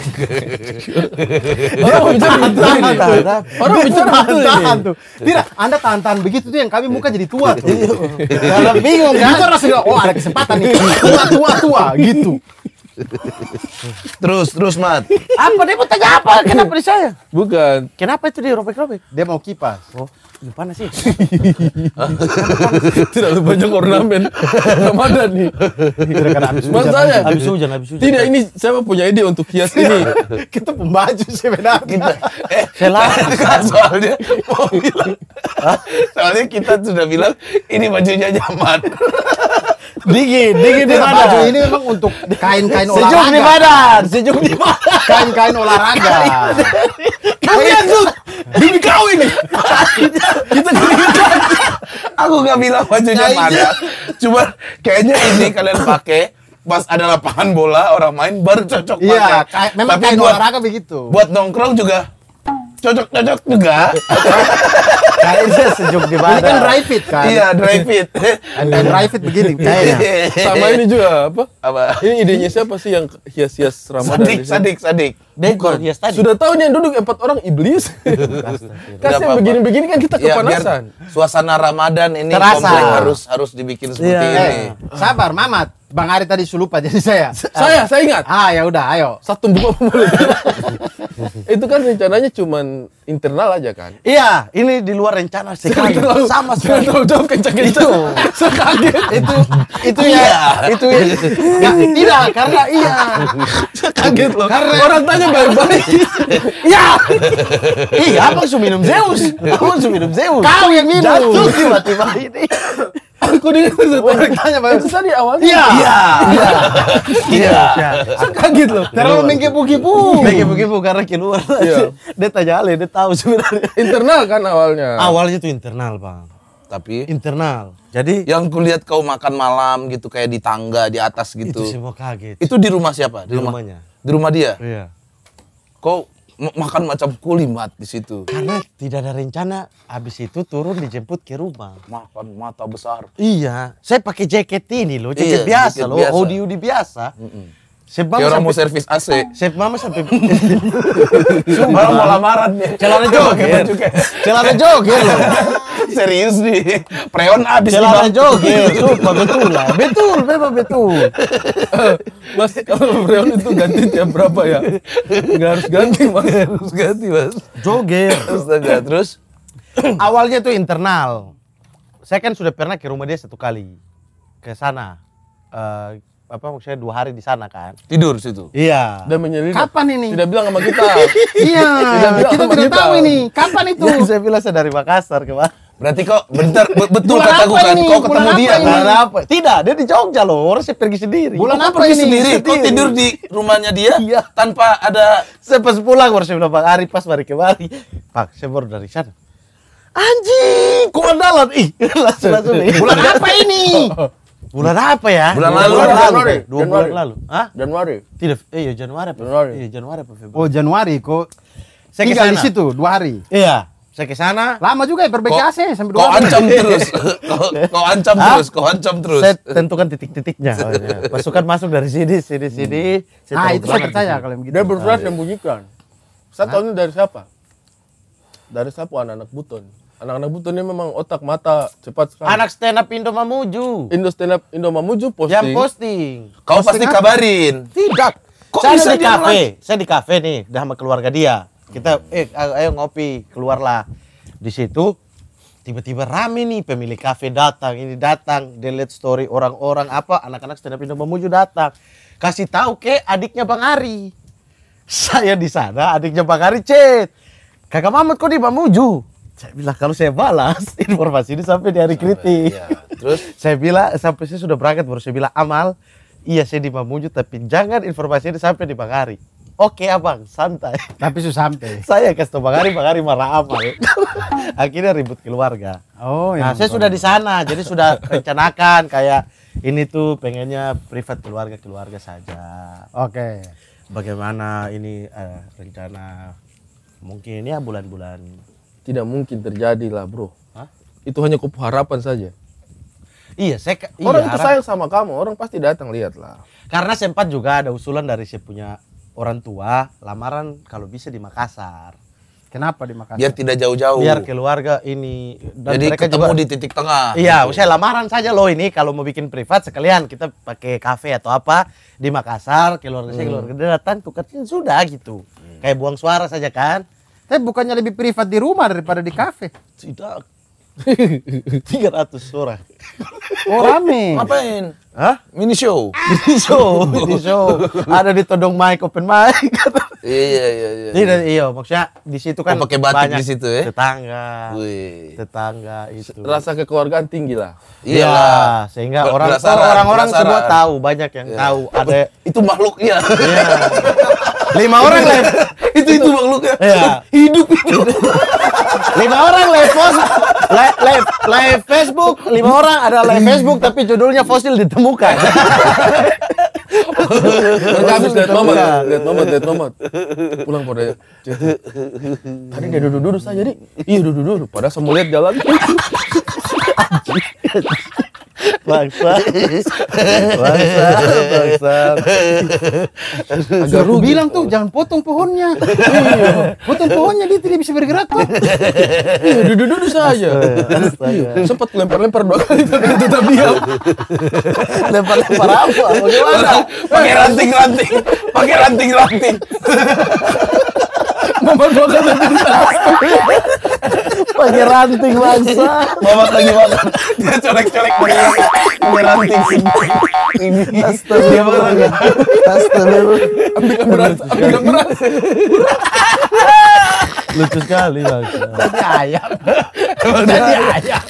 <laughs> orang bicara hantu gitu ini. Orang bicara hantu gitu ini. Tidak, Anda tahan begitu tuh yang kami muka jadi tua. Jadi <laughs> bingung kan? Bicara sudah, oh ada kesempatan nih. <laughs> Tua, tua, tua gitu. <laughs> terus, terus Mat. Apa dia mau tanya apa? Kenapa di saya? Bukan. Kenapa itu dia robek robek Dia mau kipas. Oh, di mana sih. Tidak <laughs> Terlalu banyak ornamen. Ramadan nih. Karena habis hujan. Saya, habis hujan, habis hujan. Tidak, ini saya punya ide untuk hias ini. kita pembaju sebenarnya. <laughs> Kita, eh, saya soalnya mau bilang. soalnya kita sudah bilang ini bajunya jamat dingin, dingin di badan. Baju ini memang untuk kain-kain olahraga. Sejuk di badan, sejuk di badan. Kain-kain olahraga. Iya. Kalian tuh bibi kau ini. Kita Aku nggak bilang bajunya iya. mana. Cuma kayaknya ini kalian pakai pas ada lapangan bola orang main baru cocok iya, Memang Tapi kain buat, olahraga begitu. Buat nongkrong juga cocok-cocok juga. Kayaknya sejuk di badan. Ini kan dry fit kan? Iya, dry fit. Dan dry fit begini kayaknya. Sama ini juga apa? Apa? Ini idenya siapa sih yang hias-hias Ramadan? Sadik, sadik, sadik. Dekor hias tadi. Sudah tahu yang duduk empat orang iblis. Kasih begini-begini kan kita ya, kepanasan. Suasana Ramadan ini Terasa. harus harus dibikin seperti ya. ini. Iya. Sabar, Mamat. Bang Ari tadi sulupa <laughs> jadi saya. Saya, saya ingat. Ah, ya udah, ayo. Satu buku pemulih. <laughs> itu kan rencananya cuman internal aja kan? Iya, ini di luar rencana <laughs> sekali. Terlalu, sama sekali. udah jauh kencang-kencang. Itu, sekaget. itu, itu ya, iya. itu ya. Gak, tidak, karena iya. Kaget loh. Karena orang tanya baik-baik. Iya. Iya, apa su minum Zeus. Abang minum Zeus. Kau yang minum. Jatuh tiba-tiba ini. Aku <laughs> di tanya Pak. Itu tadi awalnya. Iya. Iya. Iya. Saya iya. kaget loh. Karena mengkipu-kipu. Mengkipu-kipu karena keluar. Iya. <laughs> Dia tanya Ale, dia tahu sebenarnya. Internal kan awalnya. Awalnya itu internal, Bang. Tapi internal. Jadi yang kulihat kau makan malam gitu kayak di tangga di atas gitu. Itu semua kaget. Itu di rumah siapa? Di, rumah. rumahnya. Di rumah dia? Iya. Kau makan macam kulimat di situ. Karena tidak ada rencana habis itu turun dijemput ke rumah. Makan mata besar. Iya, saya pakai jaket ini loh, jaket iya, biasa loh, hoodie-hoodie biasa. Mm -mm. Siapa Mama orang mau servis AC. Siapa Mama sampai <laughs> Sumpah mau lamaran nih. Celana juga. Celana ya loh. Serius nih. Preon habis Celana jogger. Sumpah betul lah. Betul, memang betul. Eh, mas, kalau preon itu ganti tiap berapa ya? Enggak harus ganti, Mas. harus ganti, Mas. Joget. Astaga, terus awalnya itu internal. Saya kan sudah pernah ke rumah dia satu kali. Ke sana. Eh, apa maksudnya dua hari di sana kan tidur situ iya dan menyendiri kapan ini tidak bilang sama kita <laughs> iya tidak bilang kita tidak kita. tahu ini kapan itu ya, saya bilang saya dari Makassar kemarin berarti kok bentar betul kata kataku kan kau ketemu bulan dia karena apa tidak dia di Jogja loh orang saya pergi sendiri bulan apa pergi ini sendiri, sendiri. tidur di rumahnya dia iya. tanpa ada saya pas pulang baru saya bilang Pak Ari pas mari kembali Pak saya baru dari sana anjing komandalan ih <laughs> langsung langsung bulan apa ini <laughs> oh, oh. Bulan apa ya? Bulan lalu. Bulan lalu. Januari. Dua bulan lalu. Hah? Januari. Tidak. Eh, iya Januari. Apa? Januari. Iya Januari apa Februari? Oh Januari kok. Saya tinggal di situ dua hari. Iya. Saya ke sana. Lama juga ya perbaiki AC sampai dua. Kau hari. ancam <laughs> terus. kau, kau ancam terus. Kau ancam terus. Saya tentukan titik-titiknya. lalu, oh, iya. Pasukan masuk dari sini, sini, sini. Hmm. Saya ah itu saya percaya kalau begitu. Dia bersurat lalu, ah, dan iya. bunyikan. Saya tahu dari siapa? Dari siapa anak-anak buton. Anak-anak buta ini memang otak mata cepat sekali. Anak stand up Indo Mamuju. Indo stand up Indo Mamuju posting. Yang posting. Kau posting pasti apa? kabarin. Tidak. Kok saya bisa di kafe, saya di kafe nih, dah sama keluarga dia. Kita eh ayo ngopi, keluarlah. Di situ tiba-tiba rame nih pemilik kafe datang, ini datang, delete story orang-orang apa anak-anak stand up Indo Mamuju datang. Kasih tahu ke adiknya Bang Ari. <laughs> Saya di sana, adiknya Bang Ari chat. Kakak Mamut kok di Mamuju? saya bilang kalau saya balas <laughs> informasi ini sampai di hari kritik. Ya. Terus <laughs> saya bilang sampai saya sudah berangkat baru saya bilang Amal, iya saya di Mamuju tapi jangan informasi ini sampai di Bangari. Oke abang, santai. <laughs> Tapi sudah sampai. saya kasih tau Bangari, Bangari marah apa? Ya? Akhirnya ribut keluarga. Oh, nah, ya. Nah, saya sudah di sana, jadi sudah rencanakan kayak ini tuh pengennya privat keluarga keluarga saja. Oke. Okay. Bagaimana ini uh, rencana mungkin ya bulan-bulan tidak mungkin terjadi lah bro. Hah? Itu hanya kupu harapan saja. Iya, saya orang iya, itu sayang sama kamu, orang pasti datang lihat lah. Karena sempat juga ada usulan dari si punya orang tua, lamaran kalau bisa di Makassar. Kenapa di Makassar? Biar tidak jauh-jauh. Biar keluarga ini. Dan Jadi mereka ketemu juga, di titik tengah. Iya, gitu. lamaran saja loh ini. Kalau mau bikin privat sekalian kita pakai kafe atau apa di Makassar. Keluarga hmm. saya keluarga datang datang tukerin sudah gitu. Hmm. Kayak buang suara saja kan. Tapi eh, bukannya lebih privat di rumah daripada di kafe? Tidak. 300 <laughs> orang. Oh rame. Ngapain? Hah? Mini show. <laughs> Mini show. Mini <laughs> show. Ada di Todong mic, Open mic. Iya iya iya. Ini iya. dan iya maksudnya di situ kan oh, pakai batik banyak di situ ya. Tetangga. Wih. Tetangga itu. Rasa kekeluargaan tinggi lah. Iya, ya, sehingga Ber orang oh, orang-orang semua tahu, banyak yang ya. tahu ada itu makhluknya. Iya. Lima orang lah. <laughs> itu itu makhluknya. Iya. Hidup hidup. <laughs> lima orang live post live, live live Facebook lima orang ada live Facebook tapi judulnya fosil ditemukan habis lihat mamat, lihat mamat, lihat mamat. Pulang pada ya. Tadi dia duduk-duduk saja, jadi iya duduk-duduk. Pada semua lihat jalan. <laughs> bangsa bangsa bangsa agar rugi bilang tuh jangan potong pohonnya iya. potong pohonnya dia tidak bisa bergerak kok iya, duduk duduk saja iya. sempat lempar lempar dua kali tapi tetap diam lempar lempar apa bagaimana pakai ranting ranting pakai ranting ranting nama gua kan pakai ranting bangsa mamat lagi makan dia colek-colek pakai ranting ini dia makan astagfirullah ambil berat ambil berat lucu sekali bang ayam jadi ayam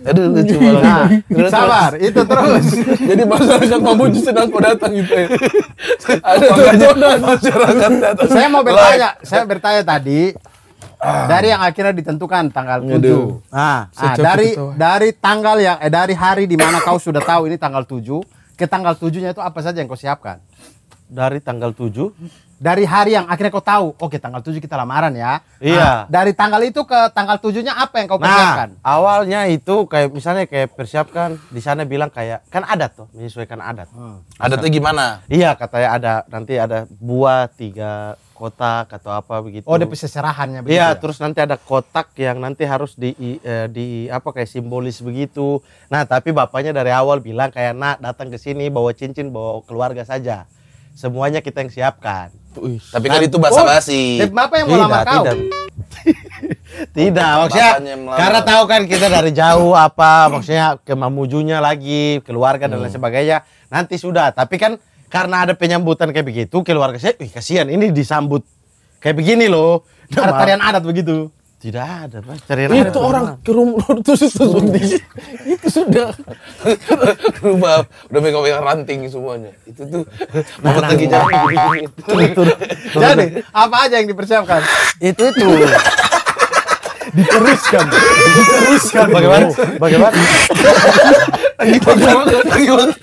aduh lucu nah, banget sabar itu terus jadi masyarakat mamuju sedang kau datang gitu ya <laughs> Ada tontonan masyarakat di Saya mau bertanya, saya bertanya tadi dari yang akhirnya ditentukan tanggal 7. Nah, ah, dari itu. dari tanggal yang eh dari hari di mana kau sudah tahu ini tanggal 7 ke tanggal 7-nya itu apa saja yang kau siapkan? Dari tanggal 7 dari hari yang akhirnya kau tahu, oke okay, tanggal 7 kita lamaran ya. Iya. Nah, dari tanggal itu ke tanggal 7-nya apa yang kau nah, persiapkan? Nah, awalnya itu kayak misalnya kayak persiapkan di sana bilang kayak kan adat tuh, menyesuaikan adat. Hmm. Adatnya gimana? Iya, katanya ada nanti ada buah tiga kotak atau apa begitu. Oh, ada perseserahannya begitu. Iya, ya? terus nanti ada kotak yang nanti harus di eh, di apa kayak simbolis begitu. Nah, tapi bapaknya dari awal bilang kayak, "Nak, datang ke sini bawa cincin, bawa keluarga saja." Semuanya kita yang siapkan. Uish. Tapi kan itu bahasa oh, basi Bapak eh, yang mau tidak, kau? Tidak. maksudnya karena tahu kan kita dari jauh apa maksudnya Mamujunya lagi, keluarga dan lain hmm. sebagainya. Nanti sudah, tapi kan karena ada penyambutan kayak begitu keluarga saya, wih kasihan ini disambut kayak begini loh. Ada tarian adat begitu. Tidak ada, Pak. Cari itu orang ke rumah <laughs> itu sudah itu sudah rumah <laughs> udah megang-megang ranting semuanya. Itu tuh nah, nah, lagi nah, jadi. Jadi apa aja yang dipersiapkan? itu itu. diteruskan, diteruskan. Bagaimana? Bagaimana? Oh, ini bagaimana? bagaimana?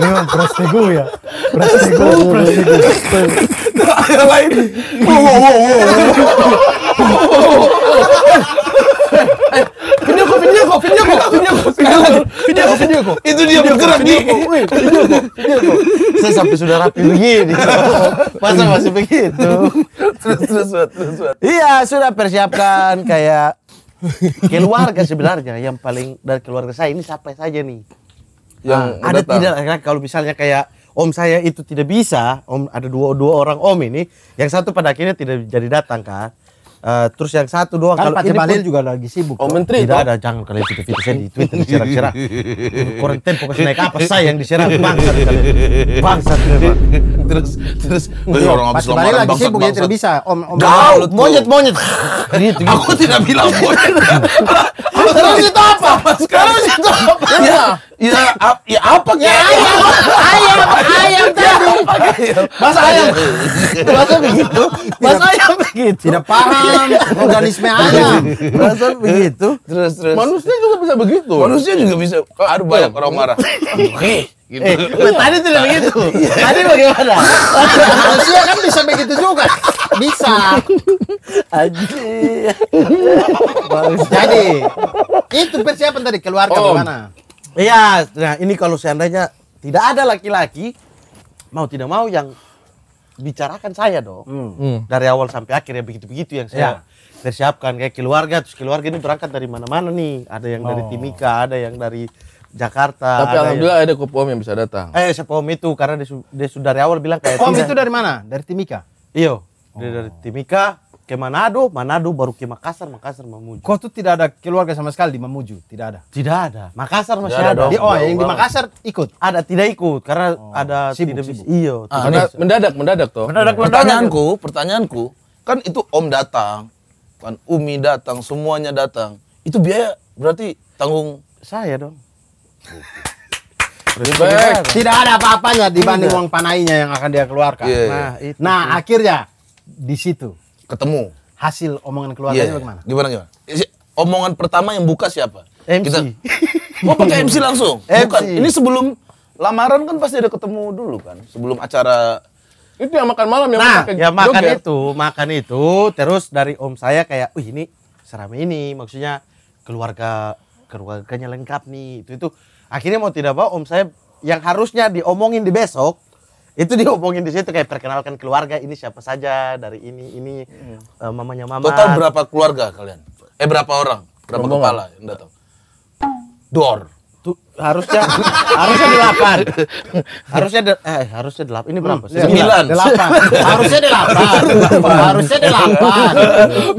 Nemam prostiguja. Prostiguja, prostiguja. like, whoa, whoa, whoa, whoa. Eh, eh, video kok, video kok, video kok, video kok, video kok, video kok, video kok. Itu dia bergerak nih. Saya sampai sudah rapi begini. Masa masih begitu? Terus, terus, terus. Iya, sudah persiapkan kayak keluarga sebenarnya yang paling dari keluarga saya ini siapa saja nih yang nah, ada tidak karena kalau misalnya kayak om saya itu tidak bisa om ada dua dua orang om ini yang satu pada akhirnya tidak jadi datang kan Uh, terus yang satu doang kan, kalau Pak Cemalil juga lagi sibuk. Om oh, menteri tidak ada jangan kalian itu video saya di Twitter diserang-serang. Konten pokoknya naik apa saya yang diserang <laughs> bangsa kalian bangsa terus terus Pak orang lagi bangsa, sibuk ya tidak bisa. Om om Gaul, monyet monyet. gitu, gitu. Aku tidak bilang monyet. Terus itu apa? Sekarang itu apa? Ya, Ya, ap, ya apa ya? Ayam, ayam, ya, ya? ayam tadi. Mas ayam, masa begitu? Mas ayam begitu. Tidak paham organisme ayam. Masa begitu? Terus terus. Manusia juga bisa begitu. Manusia juga bisa. Aduh banyak orang marah. Oke. Gitu. Eh, eh tadi tidak begitu. Iya. Tadi bagaimana? Manusia kan bisa begitu juga. Bisa. Aji. Jadi itu persiapan tadi keluarga oh. bagaimana? Iya, nah ini kalau seandainya tidak ada laki-laki mau tidak mau yang bicarakan saya dong hmm. hmm. dari awal sampai akhir ya begitu-begitu yang saya ya. persiapkan kayak keluarga terus keluarga ini berangkat dari mana-mana nih ada yang oh. dari Timika ada yang dari Jakarta tapi ada alhamdulillah yang... ada Kupom yang bisa datang eh siapa om itu karena dia, sudah dari awal bilang kayak om itu dari mana dari Timika iyo dia dari oh. Timika ke Manado, Manado baru ke Makassar, Makassar Mamuju. Kau tuh tidak ada keluarga sama sekali di Mamuju, tidak ada. Tidak ada. Makassar masih tidak ada. ada. Dong, di, oh, yang di Makassar ikut. Ada, tidak ikut karena oh, ada sibuk, tidak sibuk. Iya, ah, tidak mendadak, mendadak toh. Mendadak, mendadak. Pertanyaanku, pertanyaanku, kan itu Om datang, kan Umi datang, semuanya datang. Itu biaya berarti tanggung saya dong. Tidak ada apa-apanya dibanding uang panainya yang akan dia keluarkan. Yeah, iya, iya. nah, itu. nah, akhirnya di situ ketemu hasil omongan keluarganya yeah. Iya. bagaimana gimana gimana omongan pertama yang buka siapa MC Kita, <laughs> oh pakai MC langsung MC. bukan ini sebelum lamaran kan pasti ada ketemu dulu kan sebelum acara itu yang makan malam yang nah, makan ya makan itu makan itu terus dari om saya kayak wih ini seramai ini maksudnya keluarga keluarganya lengkap nih itu itu akhirnya mau tidak mau om saya yang harusnya diomongin di besok itu diomongin di situ kayak perkenalkan keluarga ini siapa saja dari ini ini hmm. uh, mamanya mama total berapa keluarga kalian eh berapa orang berapa Rombongan. kepala yang datang door Tuh, harusnya harusnya delapan harusnya de, eh harusnya delapan ini berapa sih? sembilan delapan harusnya delapan harusnya delapan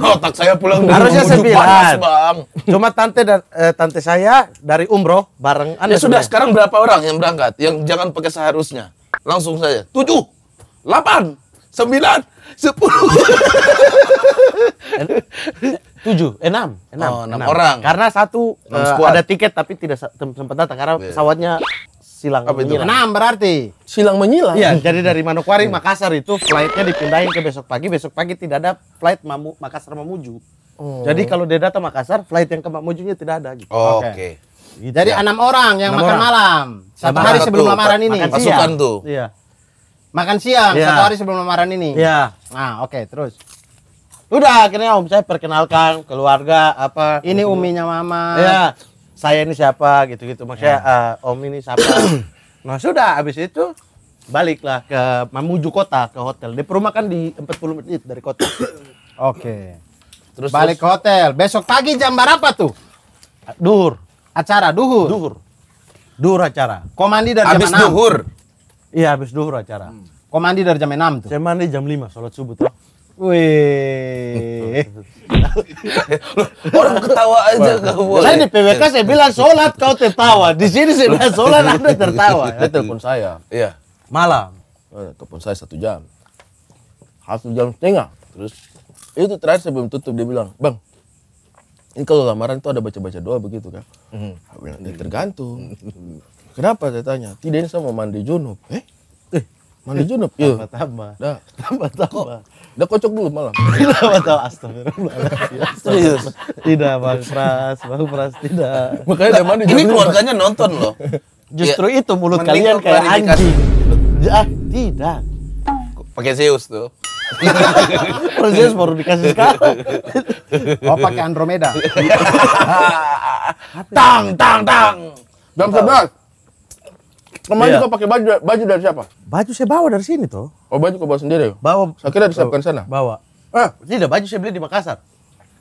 otak saya pulang harusnya sembilan bang cuma tante dan eh, tante saya dari umroh bareng ya anda ya sudah sekarang berapa orang yang berangkat yang jangan pakai seharusnya Langsung saja. Tujuh, delapan, sembilan, sepuluh. Tujuh, enam, oh, enam, enam, orang. Karena satu uh, ada tiket tapi tidak sempat datang karena yeah. pesawatnya silang Apa menyilang. Enam berarti. Silang menyilang. Iya, jadi dari Manokwari iya. Makassar itu flightnya dipindahin ke besok pagi. Besok pagi tidak ada flight Mamu, Makassar Mamuju. Oh. Jadi kalau dia datang Makassar, flight yang ke Mamujunya tidak ada gitu. Oh, Oke. Okay. okay. Jadi iya. enam orang yang 6 makan orang. malam. Satu hari sebelum tuh, lamaran ini. Makan iya. Pasukan siang. tuh. Iya. Makan siang iya. satu hari sebelum lamaran ini. Iya. Nah, oke, okay, terus. Udah akhirnya om saya perkenalkan keluarga apa. Ini gitu. uminya mama. Iya. Saya ini siapa gitu-gitu. Maksudnya ya. uh, om ini siapa. <coughs> nah, sudah habis itu baliklah ke Mamuju kota ke hotel. Di rumah kan di 40 menit dari kota. <coughs> Oke. Okay. Terus balik terus. ke hotel. Besok pagi jam berapa tuh? Duhur. Acara duhur. Duhur. Duhur acara. Komandi dari habis jam 6. duhur. Iya, habis duhur acara. Hmm. Komandi dari jam 6 tuh. Saya mandi jam lima, sholat subuh tuh. Wih. Orang ketawa aja gak boleh. Saya di PWK saya bilang sholat kau tertawa. Di sini saya bilang sholat anda <laughs> tertawa. Ya. telepon saya. Iya. Malam. Eh, telepon saya satu jam. Satu jam setengah. Terus itu terakhir sebelum tutup dia bilang, Bang, ini kalau lamaran tuh ada baca-baca doa begitu kan mm. ya tergantung kenapa saya tanya tidak ini sama mandi junub eh eh mandi eh, junub ya tambah iya. tambah dah tambah tambah Udah kocok dulu malam <laughs> tambah tambah Astagfirullahaladzim. tidak bang pras bang pras tidak makanya dia mandi junub ini keluarganya nonton loh justru iya. itu mulut kalian kayak anjing ah tidak pakai Zeus tuh <laughs> Perseus baru dikasih sekarang. oh pakai Andromeda. <laughs> tang tang tang. Jam sebelas. Kemarin iya. kau pakai baju baju dari siapa? Baju saya bawa dari sini tuh. Oh baju kau bawa sendiri? Bawa. Saya kira disiapkan sana. Bawa. Eh, tidak baju saya beli di Makassar.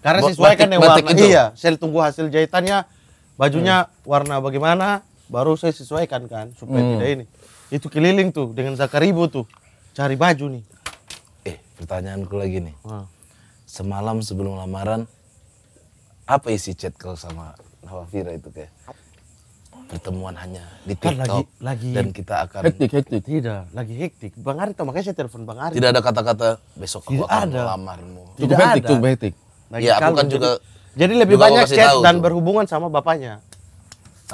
Karena sesuaikan yang warna. Itu. Iya, saya tunggu hasil jahitannya. Bajunya hmm. warna bagaimana? Baru saya sesuaikan kan supaya hmm. tidak ini. Itu keliling tuh dengan Zakaribu tuh cari baju nih pertanyaanku lagi nih. Wow. Semalam sebelum lamaran, apa isi chat kau sama Nawafira itu kayak? Pertemuan hanya di kan TikTok lagi, lagi dan kita akan hektik hektik tidak lagi hektik Bang Ari makanya saya telepon Bang Ari tidak ada kata-kata besok tidak akan melamarmu tidak hektik ada betik. ya aku kan juga jadi lebih juga banyak chat dan tuh. berhubungan sama bapaknya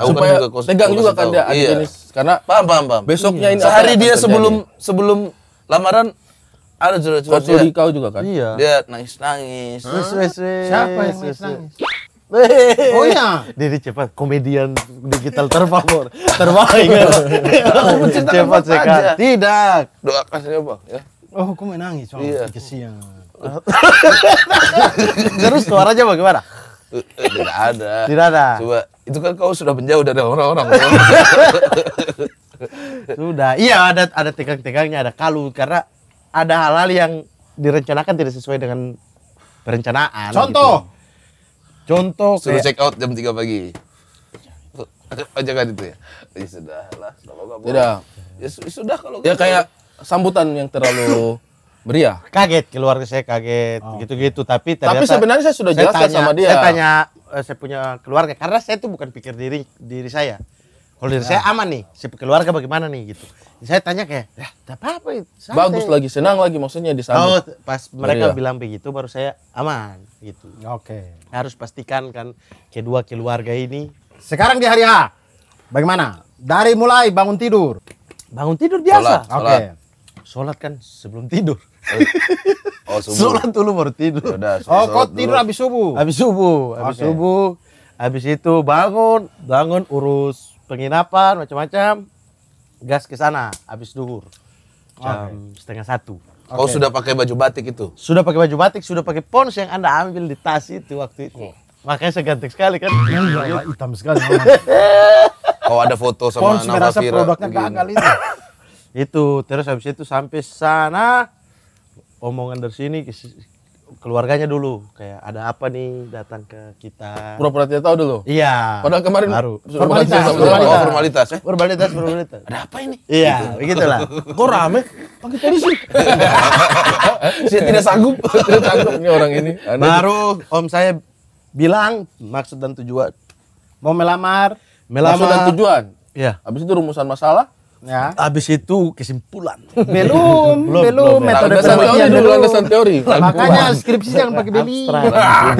Aku kan supaya kan juga tegang juga kan dia iya. karena paham paham paham besoknya iya. ini sehari dia sebelum sebelum lamaran ada curhat cerita dia. kau juga kan? Iya. Dia nangis-nangis. Wes wes wes. Siapa yang nangis-nangis? Oh iya. Jadi cepat komedian digital terfavor, terbaik. <laughs> Aku cepat sekali. Tidak. Doa kasih apa ya. Oh, kamu nangis oh iya. kesian. <laughs> Terus suaranya bagaimana? Eh, tidak ada. Tidak ada. Coba itu kan kau sudah menjauh dari orang-orang. <laughs> sudah. Iya ada ada tegang-tegangnya, ada kalu karena ada hal-hal yang direncanakan tidak sesuai dengan perencanaan. Contoh. Gitu. Contoh Suruh kayak, check out jam 3 pagi. Oh, jangan itu ya. Ya sudah lah, ya Sudah. Ya sudah kalau Ya gitu. kayak sambutan yang terlalu <laughs> meriah. Kaget keluarga saya kaget oh. gitu-gitu oh. tapi ternyata Tapi sebenarnya saya sudah jelaskan saya tanya, sama dia. Saya tanya eh, saya punya keluarga karena saya itu bukan pikir diri diri saya. Kalau dari saya nah. aman nih, si keluarga bagaimana nih gitu. Saya tanya kayak, ya tidak apa-apa. Bagus lagi, senang lagi maksudnya di sana. Oh, pas iya. mereka iya. bilang begitu baru saya aman gitu. Oke. Okay. Harus pastikan kan kedua keluarga ini. Sekarang di hari H, bagaimana? Dari mulai bangun tidur. Bangun tidur biasa. Oke. Okay. Sholat kan sebelum tidur. <laughs> Oh, subuh. Sholat dulu baru tidur. Yaudah, oh, kok tidur habis subuh? Habis subuh, habis okay. subuh. Habis itu bangun, bangun urus penginapan macam-macam gas ke sana habis duhur jam okay. setengah satu. Oh, okay. sudah pakai baju batik itu? Sudah pakai baju batik, sudah pakai pons yang anda ambil di tas itu waktu itu. Oh. Makanya saya ganteng sekali kan? Iya, iya, iya, hitam sekali. Kau <laughs> oh, ada foto sama Pons nama merasa Fira, produknya gagal itu. <laughs> itu terus habis itu sampai sana omongan dari sini keluarganya dulu kayak ada apa nih datang ke kita pura-pura tidak tahu dulu iya padahal kemarin baru formalitas formalitas oh, formalitas eh? formalitas formalitas ada apa ini iya gitu. begitulah <laughs> kok rame panggil polisi <laughs> saya tidak sanggup <laughs> tidak sanggup ini orang ini baru om saya bilang maksud dan tujuan mau melamar melamar maksud dan tujuan iya habis itu rumusan masalah Ya. Habis itu kesimpulan. Belum, belum, belum metode penelitian dulu. Landasan teori. Makanya skripsi jangan pakai beli. Tidak,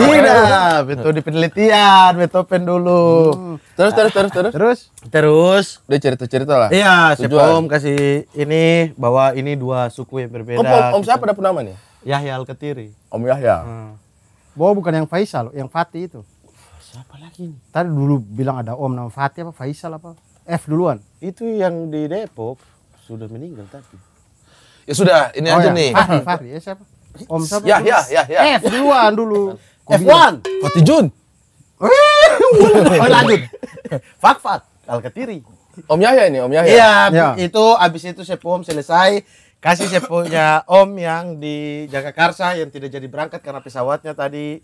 iya, metode penelitian, metopen dulu. Hmm. Terus, terus, terus, terus. Terus? Terus. dia cerita-cerita lah. Iya, om kasih ini bahwa ini dua suku yang berbeda. Om, om, om siapa ada nama nih? Yahya al ketiri Om Yahya. Hmm. Bahwa bukan yang Faisal, yang Fatih itu. Siapa lagi? Tadi dulu bilang ada Om nama Fatih apa Faisal apa? F duluan. Itu yang di Depok sudah meninggal tadi. Ya sudah, ini oh aja ya. nih. Fahri, Fahri, ya siapa? Om siapa? Ya, ya, ya, ya. F duluan dulu. <laughs> F1. Fatijun. Jun. <laughs> Oh, lanjut. Fak Fak, Alkatiri. Om Yahya ini, Om Yahya. Iya, ya. itu abis itu pun selesai kasih saya punya om yang di Jakarta yang tidak jadi berangkat karena pesawatnya tadi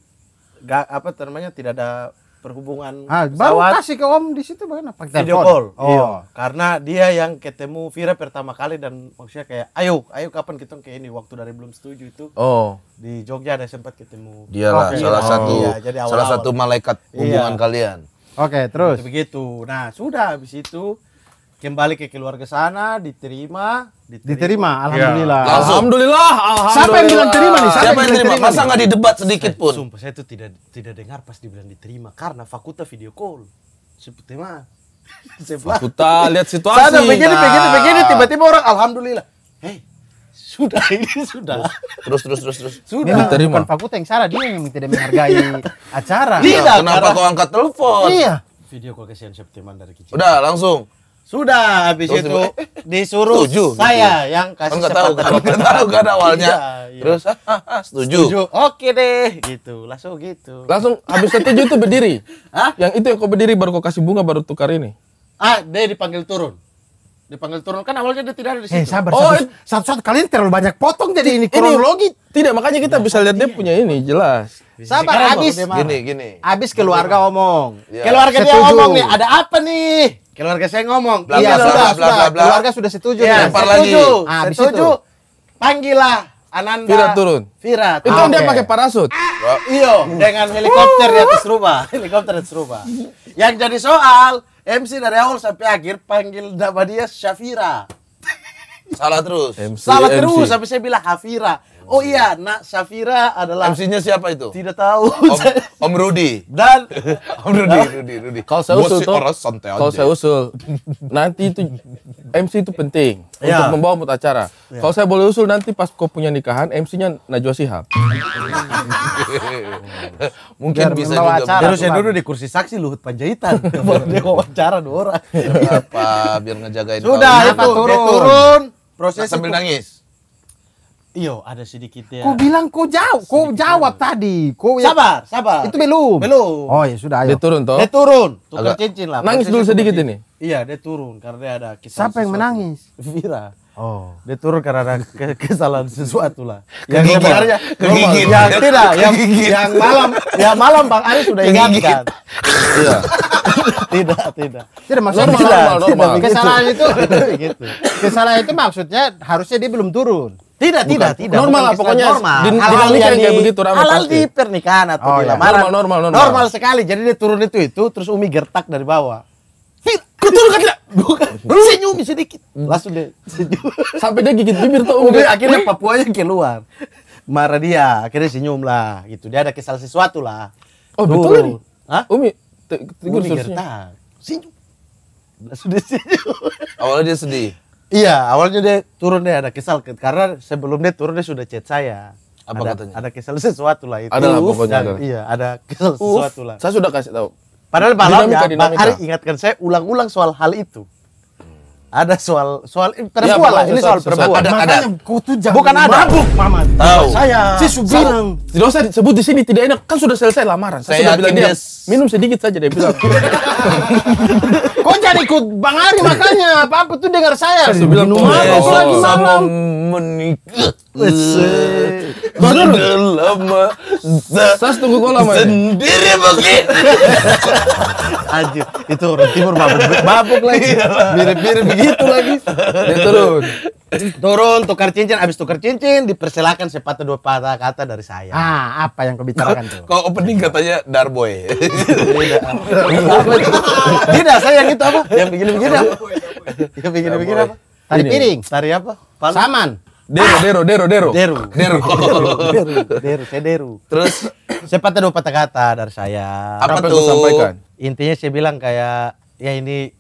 gak, apa namanya tidak ada berhubungan ah, baru kasih ke Om di situ bagaimana? Pake video call. Oh. Iya. Karena dia yang ketemu Vira pertama kali dan maksudnya kayak ayo, ayo kapan kita kayak ini waktu dari belum setuju itu. Oh. Di Jogja ada sempat ketemu. Dialah okay. salah oh. satu iya, jadi awal -awal. salah satu malaikat iya. hubungan iya. kalian. Oke, okay, terus begitu. Nah, sudah habis itu kembali ke keluarga sana diterima diterima, diterima alhamdulillah ya. alhamdulillah alhamdulillah siapa yang bilang terima nih siapa, siapa yang terima, masa nggak didebat sedikit saya, pun sumpah saya itu tidak tidak dengar pas dibilang diterima karena fakulta video call seperti mah <laughs> fakulta lihat situasi sana begini nah. begini begini tiba-tiba orang alhamdulillah hei sudah <laughs> ini sudah terus terus terus terus sudah ini diterima. bukan fakulta yang salah dia yang tidak menghargai <laughs> acara tidak kenapa kau angkat telepon iya video call kesian Septiman dari kecil udah langsung sudah habis itu eh, disuruh setuju, gitu saya gitu. yang kasih enggak tahu kan enggak tahu kan awalnya. Iya, iya. Terus ah, ah, ah, setuju. setuju. Oke deh gitu, langsung gitu. Langsung habis setuju itu berdiri. <laughs> Hah? Yang itu yang kau berdiri baru kau kasih bunga baru tukar ini. Ah, dia dipanggil turun. Dipanggil turun kan awalnya dia tidak ada di eh, situ. Hey, sabar, oh, eh. satu-satu kalian terlalu banyak potong jadi ini kronologi. Tidak, makanya kita nah, bisa lihat dia iya. punya ini jelas. Sabar, habis gini gini. Habis keluarga ngomong Ya. Keluarga setuju. dia ngomong nih, ada apa nih? keluarga saya ngomong bla, iya bla, sudah bla, sudah bla, keluarga sudah setuju ya, lempar setuju. lagi nah, setuju panggillah Ananda Virat turun Virat itu ah, dia okay. pakai parasut ah, iyo dengan helikopter di atas rumah <laughs> helikopter di atas rumah yang jadi soal MC dari awal sampai akhir panggil nama dia Syafira Salah terus. MC, Salah MC. terus sampai saya bilang Hafira. Oh iya, Nak Safira adalah MC-nya siapa itu? Tidak tahu. Om, Om Rudi. Dan <laughs> Om Rudi, Rudi, Rudi. Kalau saya usul kalau saya usul nanti itu MC itu penting ya. untuk membawa mood acara. Ya. Kalau saya boleh usul nanti pas kau punya nikahan MC-nya Najwa Shihab. <laughs> Mungkin Biar bisa juga. Acara, Harusnya dulu di kursi saksi Luhut Panjaitan. <laughs> Baru dia wawancara dua orang. Apa iya, biar ngejagain Sudah, itu turun. turun. Proses nah, sambil nangis. Iyo, ada sedikit ya. Kau bilang kau jauh, kau jawab tadi. Kau ya... sabar, sabar. Itu belum. Belum. Oh ya sudah, ayo. Dia turun toh. Dia turun. Tukar cincin lah. Nangis dulu sedikit ini. Iya, dia turun karena dia ada kisah. Siapa yang menangis? Vira. Oh. Dia turun karena ada kesalahan sesuatu lah. Yang sebenarnya kegigit. Yang tidak, yang, yang malam, yang malam Bang Ari sudah ingat. Iya. <laughs> tidak, tidak. Tidak maksudnya normal, normal, normal. Kesalahan itu, <laughs> Kesalahan itu maksudnya harusnya dia belum turun. Tidak, Bukan. tidak, tidak. Normal lah pokoknya. Normal. Di, halal di yang kayak begitu ramai. Halal di pernikahan atau oh, iya. di lamaran. Normal, normal, normal. Normal sekali. Jadi dia turun itu itu terus Umi gertak dari bawah. Kau turun kaki Bukan. <laughs> Senyum sedikit. Hmm. Langsung dia senyum. <laughs> Sampai dia gigit bibir tuh Umi. akhirnya Papuanya keluar. Marah dia, akhirnya senyum lah gitu. Dia ada kesal sesuatu lah. Oh, tuh. betul ini? Hah? Umi, Umi gertak. Senyum. Langsung dia senyum. Awalnya dia sedih. Iya, awalnya dia turun deh ada kesal karena sebelum dia turun dia sudah chat saya. Apa ada, katanya? Ada kesal sesuatu lah itu. Ada lah pokoknya. Dan, Iya, ada kesal Uf. sesuatu lah. Saya sudah kasih tahu. Padahal Lam ya, Pak Ari ingatkan saya ulang-ulang soal hal itu. Ada soal soal iya, perempuan lah, ini soal perempuan. Ada, ada. Makanya Bukan ada. mabuk, Mama. Tahu. Saya. Si sudah Tidak usah disebut di sini tidak enak. Kan sudah selesai lamaran. Saya, saya sudah bilang dia minum sedikit saja dia bilang. <laughs> <laughs> Kok jangan ikut Bang Ari makanya apa apa tuh dengar saya. Kan Nunggu malam iya, lagi malam menikah. Baru lama. Saya tunggu kau lama. Sendiri begini. <laughs> Aduh, itu orang timur mabuk mabuk lagi. Iya, Mirip-mirip begitu lagi. Dia turun. Turun tukar cincin Abis tukar cincin dipersilakan sepatu dua patah kata dari saya. Ah, apa yang kau bicarakan tuh? Kau opening katanya Darboy. Tidak, saya yang itu apa? Yang begini-begini apa? Yang begini-begini apa? Tari piring. Tari apa? Palu. Saman. Deru, ah. deru, deru, deru. Deru. Deru. <laughs> Deru, dero, saya deru. Terus saya patah dua patah kata dari saya. Apa, apa tuh? sampaikan? Intinya saya bilang kayak ya ini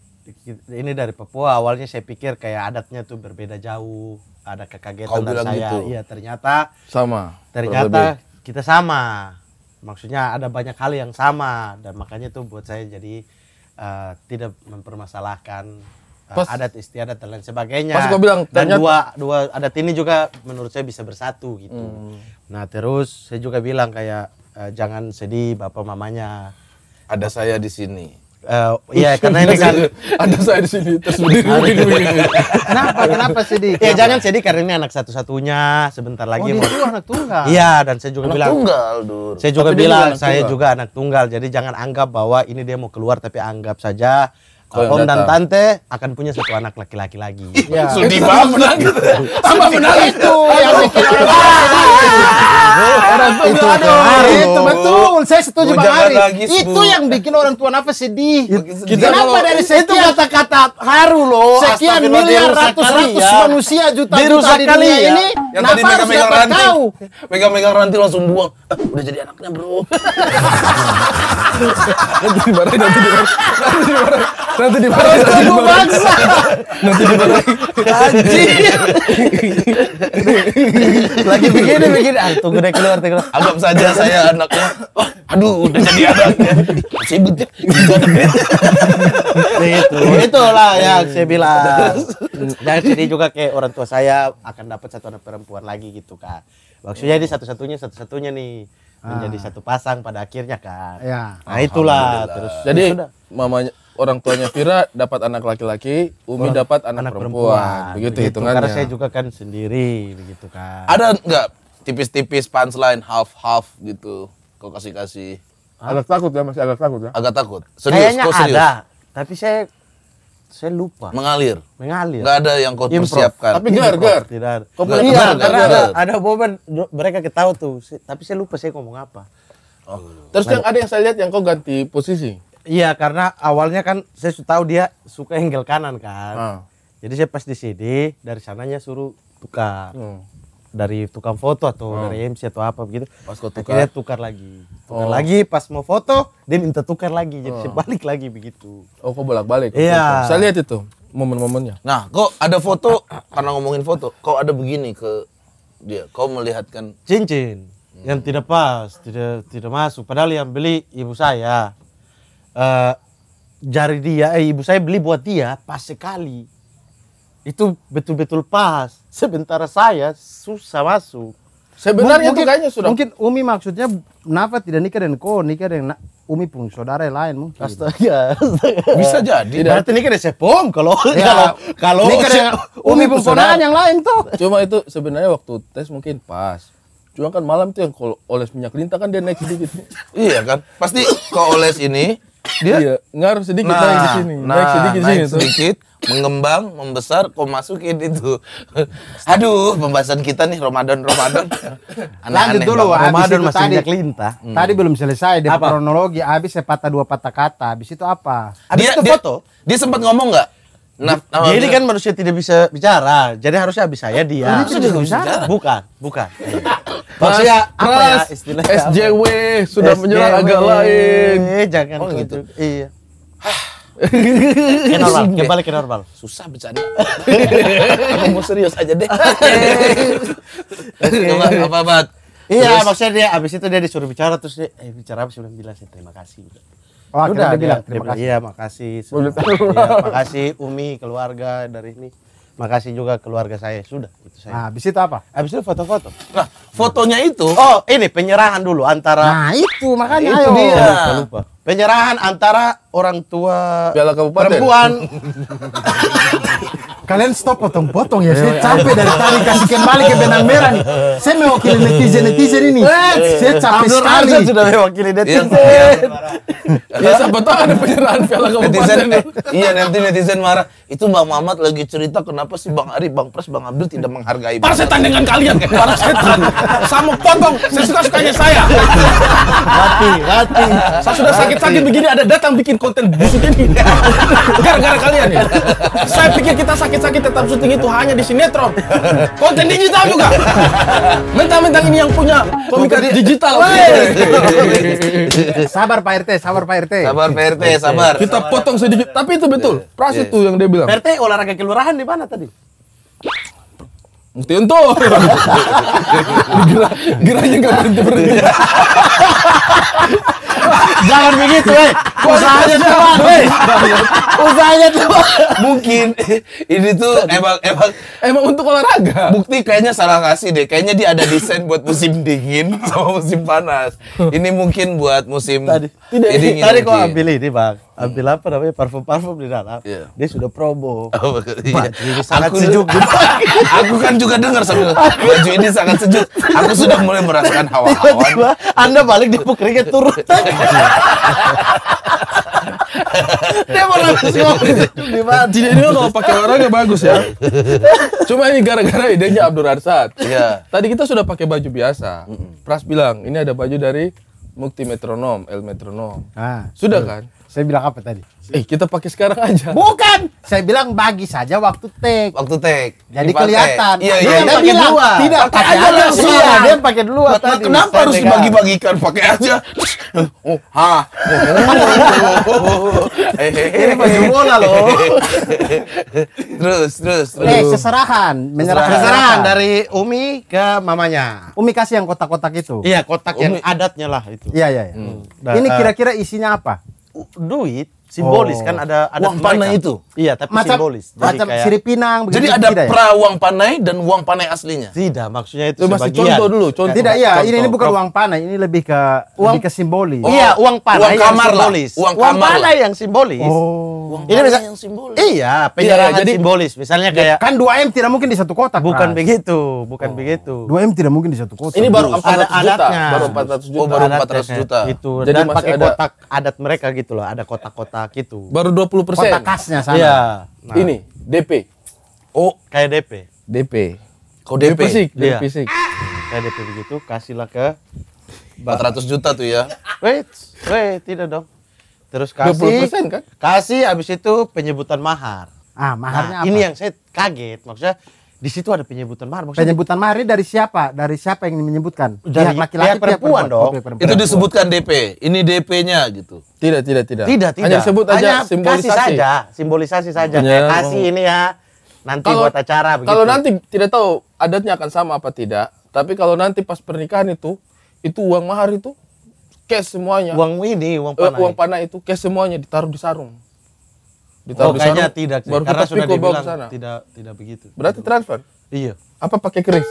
ini dari Papua awalnya saya pikir kayak adatnya tuh berbeda jauh ada kekagetan dari saya gitu. iya ternyata sama ternyata berbeda. kita sama maksudnya ada banyak hal yang sama dan makanya tuh buat saya jadi uh, tidak mempermasalahkan eh, Pas, adat istiadat dan lain sebagainya. Pas gua bilang dan dua dua adat ini juga menurut saya bisa bersatu gitu. Hmm. Nah, terus saya juga bilang kayak uh, jangan sedih bapak mamanya. Ada saya di sini. Uh, ya karena ini kan ada saya di sini tersudut kenapa kenapa sedih? Ya, kenapa? Ya jangan sedih karena ini anak satu-satunya sebentar oh, lagi oh, mau. Itu anak tunggal. Iya dan saya juga anak bilang. Tunggal, Dur. Saya juga bilang saya juga anak tunggal jadi jangan anggap bahwa ini dia mau keluar tapi anggap saja Om dan tante akan punya satu anak laki-laki lagi. <laughs> Ya. Sedih banget Sama benar iya, iya, iya. Itu itu, betul. Saya setuju Bang Ari. Itu yang bikin orang tua nafas sedih. Kenapa dari situ kata-kata haru loh. Sekian miliar ratus ratus ya. manusia juta juta di dunia ini yang tadi megang-megang ranting. mega Megang-megang ranting langsung buang. Eh, udah jadi anaknya, Bro. nanti dimarahin, nanti dimarahin. Nanti dimarahin. Nanti dimarahin. Nanti dimarahin. Nanti dimarahin. Anjir. Lagi begini begini. Ah, tunggu deh keluar, tunggu. Anggap saja saya anaknya. Oh, aduh, udah jadi anaknya. Sibut ya. nah, Itu. Itulah yang saya bilang. Dan jadi juga kayak orang tua saya akan dapat satu anak perempuan perempuan lagi gitu kan maksudnya ini iya. satu-satunya satu-satunya nih menjadi ah. satu pasang pada akhirnya kan ya. nah itulah terus jadi ya sudah. mamanya orang tuanya Fira dapat anak laki-laki, Umi dapat anak, anak perempuan. perempuan. Begitu, begitu hitungannya. Karena saya juga kan sendiri begitu kan. Ada enggak tipis-tipis pants lain half half gitu kok kasih-kasih? Agak takut ya masih agak takut ya. Agak takut. Serius, Kayaknya ada. Tapi saya saya lupa mengalir mengalir nggak ada yang kau persiapkan tapi gar gar tidak ada iya, karena ada ada momen mereka ketawa tuh tapi saya lupa saya ngomong apa oh. terus yang ada yang saya lihat yang kau ganti posisi iya karena awalnya kan saya tahu dia suka engkel kanan kan ah. jadi saya pas di sini dari sananya suruh tukar hmm dari tukang foto atau oh. dari MC atau apa begitu. Pas kau tukar. Akhirnya tukar lagi. Tukar oh. lagi pas mau foto dia minta tukar lagi jadi oh. balik lagi begitu. Oh kok bolak-balik. Iya. Saya lihat itu momen-momennya. Nah, kok ada foto karena ngomongin foto, kau ada begini ke dia. Kau melihatkan cincin hmm. yang tidak pas, tidak tidak masuk. Padahal yang beli ibu saya. Uh, jari dia, eh, ibu saya beli buat dia pas sekali itu betul-betul pas. Sebentar saya susah masuk. Sebenarnya mungkin, itu kayaknya sudah. Mungkin Umi maksudnya Nafa tidak nikah dengan kau, nikah dengan Umi pun saudara yang lain mungkin. Astaga. Bisa jadi. Tidak. Berarti nikah dengan Sepom kalau ya, <laughs> kalau kalau Umi, pun saudara yang lain tuh. Cuma itu sebenarnya waktu tes mungkin pas. Cuma kan malam tuh yang kalau oles minyak linta kan dia naik sedikit. <laughs> iya kan? Pasti kalau oles ini dia iya, ngaruh sedikit nah, naik di sini. Nah, naik sedikit naik sini sedikit mengembang, membesar, kau masukin itu. Aduh, pembahasan kita nih Ramadan Ramadan. Lanjut dulu bang. Ramadan masih tadi, lintah. Hmm. Tadi belum selesai deh kronologi habis sepatah dua patah kata. Habis itu apa? Habis dia, itu foto. Dia, dia sempat ngomong nggak? Nah, nah, jadi kan manusia tidak bisa bicara. Jadi harusnya habis saya dia. Nah, sudah tidak bicara. Bukan, bukan. <laughs> Maksudnya apa ya istilahnya? SJW sudah menyerang agak lain. Eh, jangan oh, gitu. gitu. Iya kayak normal, kayak balik kayak normal. Susah bercanda. Aku <laughs> mau serius aja deh. Okay. okay. apa bat? Iya, terus, maksudnya dia abis itu dia disuruh bicara terus dia eh, bicara abis sudah bilang sih terima kasih. Oh, udah dia bilang terima kasih. Iya, makasih. Oh, sudah, ya, makasih Umi keluarga dari ini. Makasih juga keluarga saya. Sudah, itu saya. Nah, abis itu apa? Abis itu foto-foto. Nah, fotonya itu Oh, ini penyerahan dulu antara Nah, itu makanya nah, itu ayo. dia. Iya. Lupa, lupa penyerahan antara orang tua Piala Kabupaten. perempuan. <laughs> Kalian stop potong-potong ya, saya iya. capek dari tadi kasih kembali ke benang merah nih. Saya mewakili netizen-netizen ini. Eh, saya capek Abdul sekali. Abdul sudah mewakili iya. netizen. Iya. ya siapa tahu ada penyerahan Piala Kabupaten. Netizen, iya nanti netizen marah. Itu Bang Mamat lagi cerita kenapa sih Bang Ari, Bang Pres, Bang Abdul tidak menghargai. Parsetan dengan kalian, parsetan. mau potong, saya suka-sukanya saya. Mati, mati. Saya sudah sakit sakit iya. begini ada datang bikin konten busuk ini. <laughs> Gara-gara kalian ya. Saya pikir kita sakit-sakit tetap syuting itu hanya di sinetron. Konten digital juga. Mentang-mentang ini yang punya komika digital. Iya. sabar Pak RT, sabar Pak RT. Sabar Pak RT, sabar. Kita potong sedikit, tapi itu betul. Iya. Pras itu yang dia bilang. RT olahraga kelurahan di mana tadi? Mungkin tuh. <laughs> Gerah, gerahnya berhenti berhenti. <laughs> Jangan begitu, eh. Usahanya teman, eh. Usahanya tuh Mungkin ini tuh emang emang emang untuk olahraga. Bukti kayaknya salah kasih deh. Kayaknya dia ada desain buat musim dingin <laughs> sama musim panas. Ini mungkin buat musim tadi. Tidak, dingin. Tadi kok ambil ini, Bang ambil apa namanya parfum parfum di dalam yeah. dia sudah promo oh, iya. baju ini sangat aku, <laughs> sejuk aku kan juga dengar sambil baju ini sangat sejuk aku sudah mulai merasakan hawa hawa anda balik di keringat turun <laughs> iya dia mau nulis ngopi di mana? Jadi ini kalau pakai orang orangnya bagus ya. Cuma ini gara-gara idenya Abdul Arsad. Iya. Tadi kita sudah pakai baju biasa. Pras bilang ini ada baju dari Mukti Metronom, El Metronom. Ah, sudah kan? Saya bilang apa tadi? Eh, kita pakai sekarang aja. Bukan. Saya bilang bagi saja waktu take. Waktu take. Jadi Dipake. kelihatan. Iya, iya. Dia pakai dua. Tidak, pakai aja langsung. Iya, dia pakai dua Mata, tadi. Kenapa harus dibagi-bagikan? Pakai aja. Oh, oh ha. Ini baju bola loh. terus, terus, terus. Eh, seserahan. Menyerahkan. Seserahan dari Umi ke mamanya. Umi kasih yang kotak-kotak itu. Iya, kotak yang adatnya lah itu. Iya, iya, iya. Hmm. Ini nah, kira-kira isinya apa? Uh, duit simbolis kan, oh. kan ada ada uang mereka. panai itu. Iya, tapi macam, simbolis. Jadi macam kayak, siri pinang Jadi ada ya? pra uang panai dan uang panai aslinya. Tidak, maksudnya itu Loh, sebagian. contoh dulu, contoh. Tidak, iya, contoh. ini ini bukan uang panai, ini lebih ke uang lebih ke simbolis. Oh. Iya, uang panai uang kamar yang simbolis. Lah. Uang, uang kamar panai lah. yang simbolis. Oh. Uang ini misal, yang simbolis. Iya, penjara iya, jadi, simbolis. Misalnya ya, kayak kan 2M tidak mungkin di satu kota Bukan nah. begitu, bukan oh. begitu. 2M tidak mungkin di satu kota Ini baru 400 juta. Baru 400 juta. Oh, baru 400 juta. Itu dan pakai kotak adat mereka gitu loh, ada kotak-kotak kotak itu. Baru 20 persen. Kotak kasnya sana. Iya. Nah. Ini DP. Oh, kayak DP. DP. Kau DP? DP fisik, DP iya. fisik. Nah, kayak DP begitu, kasihlah ke 400 juta tuh ya. Wait, wait, tidak dong. Terus kasih. 20% kan? Kasih habis itu penyebutan mahar. Ah, maharnya nah, apa? Ini yang saya kaget. Maksudnya di situ ada penyebutan mahar. Maksudnya penyebutan mahar dari siapa? Dari siapa yang menyebutkan? Dari laki-laki perempuan, perempuan dong. Perempuan. Itu disebutkan DP. Ini DP-nya gitu. Tidak, tidak, tidak. Tidak, tidak. Hanya sebut aja Hanya simbolisasi. Kasih saja, simbolisasi saja. Ya. Kasih ini ya. Nanti kalau, buat acara begitu. Kalau nanti tidak tahu adatnya akan sama apa tidak, tapi kalau nanti pas pernikahan itu itu uang mahar itu cash semuanya. Uang ini, uang eh, panah. uang panah itu cash semuanya ditaruh di sarung. Ditaruh oh, di tidak sih. Karena sudah dibilang sana. tidak tidak begitu. Berarti transfer? Iya. Apa pakai keris?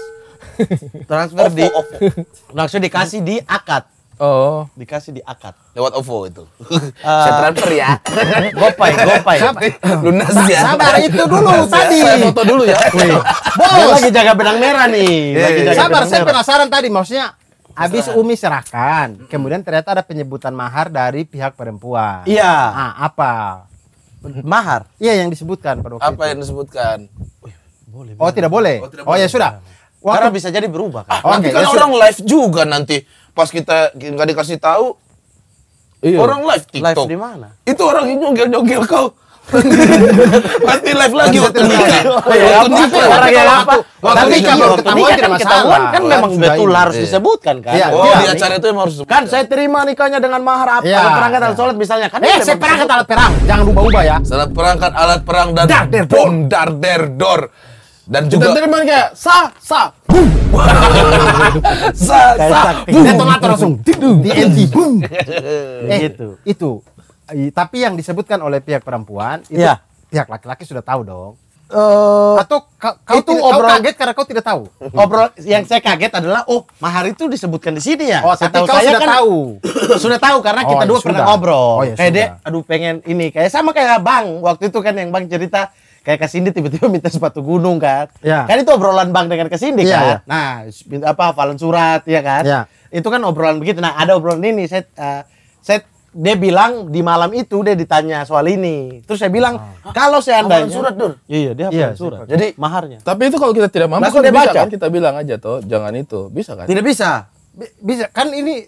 transfer di langsung dikasih di akad. Oh, dikasih di akad. Lewat OVO itu. Uh, Saya transfer ya. Gopay, gopay. Lunas ya. Sabar itu dulu tadi. Saya foto dulu ya. Bos. Bos. lagi jaga benang merah nih. Iya, lagi iya, jaga iya. Sabar, saya merah. penasaran tadi maksudnya Habis Umi serahkan, kemudian ternyata ada penyebutan mahar dari pihak perempuan. Iya. Nah, apa? mahar. Iya yang disebutkan pada waktu Apa itu. yang disebutkan? Boleh, oh, tidak boleh. Oh, tidak boleh. Oh, ya sudah. Waktu... Karena bisa jadi berubah kan. Oh, ah, okay, kan ya orang sudah. live juga nanti pas kita nggak dikasih tahu. Iya. Orang live TikTok. Live di mana? Itu orang nyogel-nyogel kau. <laughs> pasti live lagi waktu nikah. Oh, iya, waktu nikah orang yang apa? Waktu nikah kalau ketahuan kan tidak masalah. Kan memang betul harus disebutkan kan. Iya. Iya. Oh di acara itu harus kan disebutkan. Kan saya terima nikahnya dengan mahar apa? Alat perangkat alat sholat misalnya kan. Eh saya perangkat alat perang. Jangan ubah-ubah ya. Alat perangkat alat perang dan bom dar der dor dan juga dan terima kayak sa sa boom <laughs> sa sa boom detonator langsung di NT boom <laughs> eh gitu. itu itu tapi yang disebutkan oleh pihak perempuan itu ya. pihak laki-laki sudah tahu dong. Uh, atau kau, kau itu tidak, obrol... kau kaget karena kau tidak tahu. <laughs> Obrol yang saya kaget adalah oh mahar itu disebutkan di sini ya. Oh, tapi kau saya sudah kan, tahu. <coughs> sudah tahu karena oh, kita ya dua sudah. pernah ngobrol. Oh, ya kayak dek, aduh pengen ini kayak sama kayak Bang waktu itu kan yang Bang cerita kayak Kasindi tiba-tiba minta sepatu gunung kan. Ya. Kan itu obrolan Bang dengan Kasindi ya, kan. Ya. Nah, apa hafalan surat ya kan. Ya. Itu kan obrolan begitu. Nah, ada obrolan ini saya uh, saya dia bilang di malam itu dia ditanya soal ini. Terus saya bilang ah. kalau ada surat Dur. Iya, dia iya, surat. Jadi maharnya. Tapi itu kalau kita tidak mampu kan dia baca. kan kita bilang aja toh, jangan itu. Bisa kan? Tidak bisa. bisa. Kan ini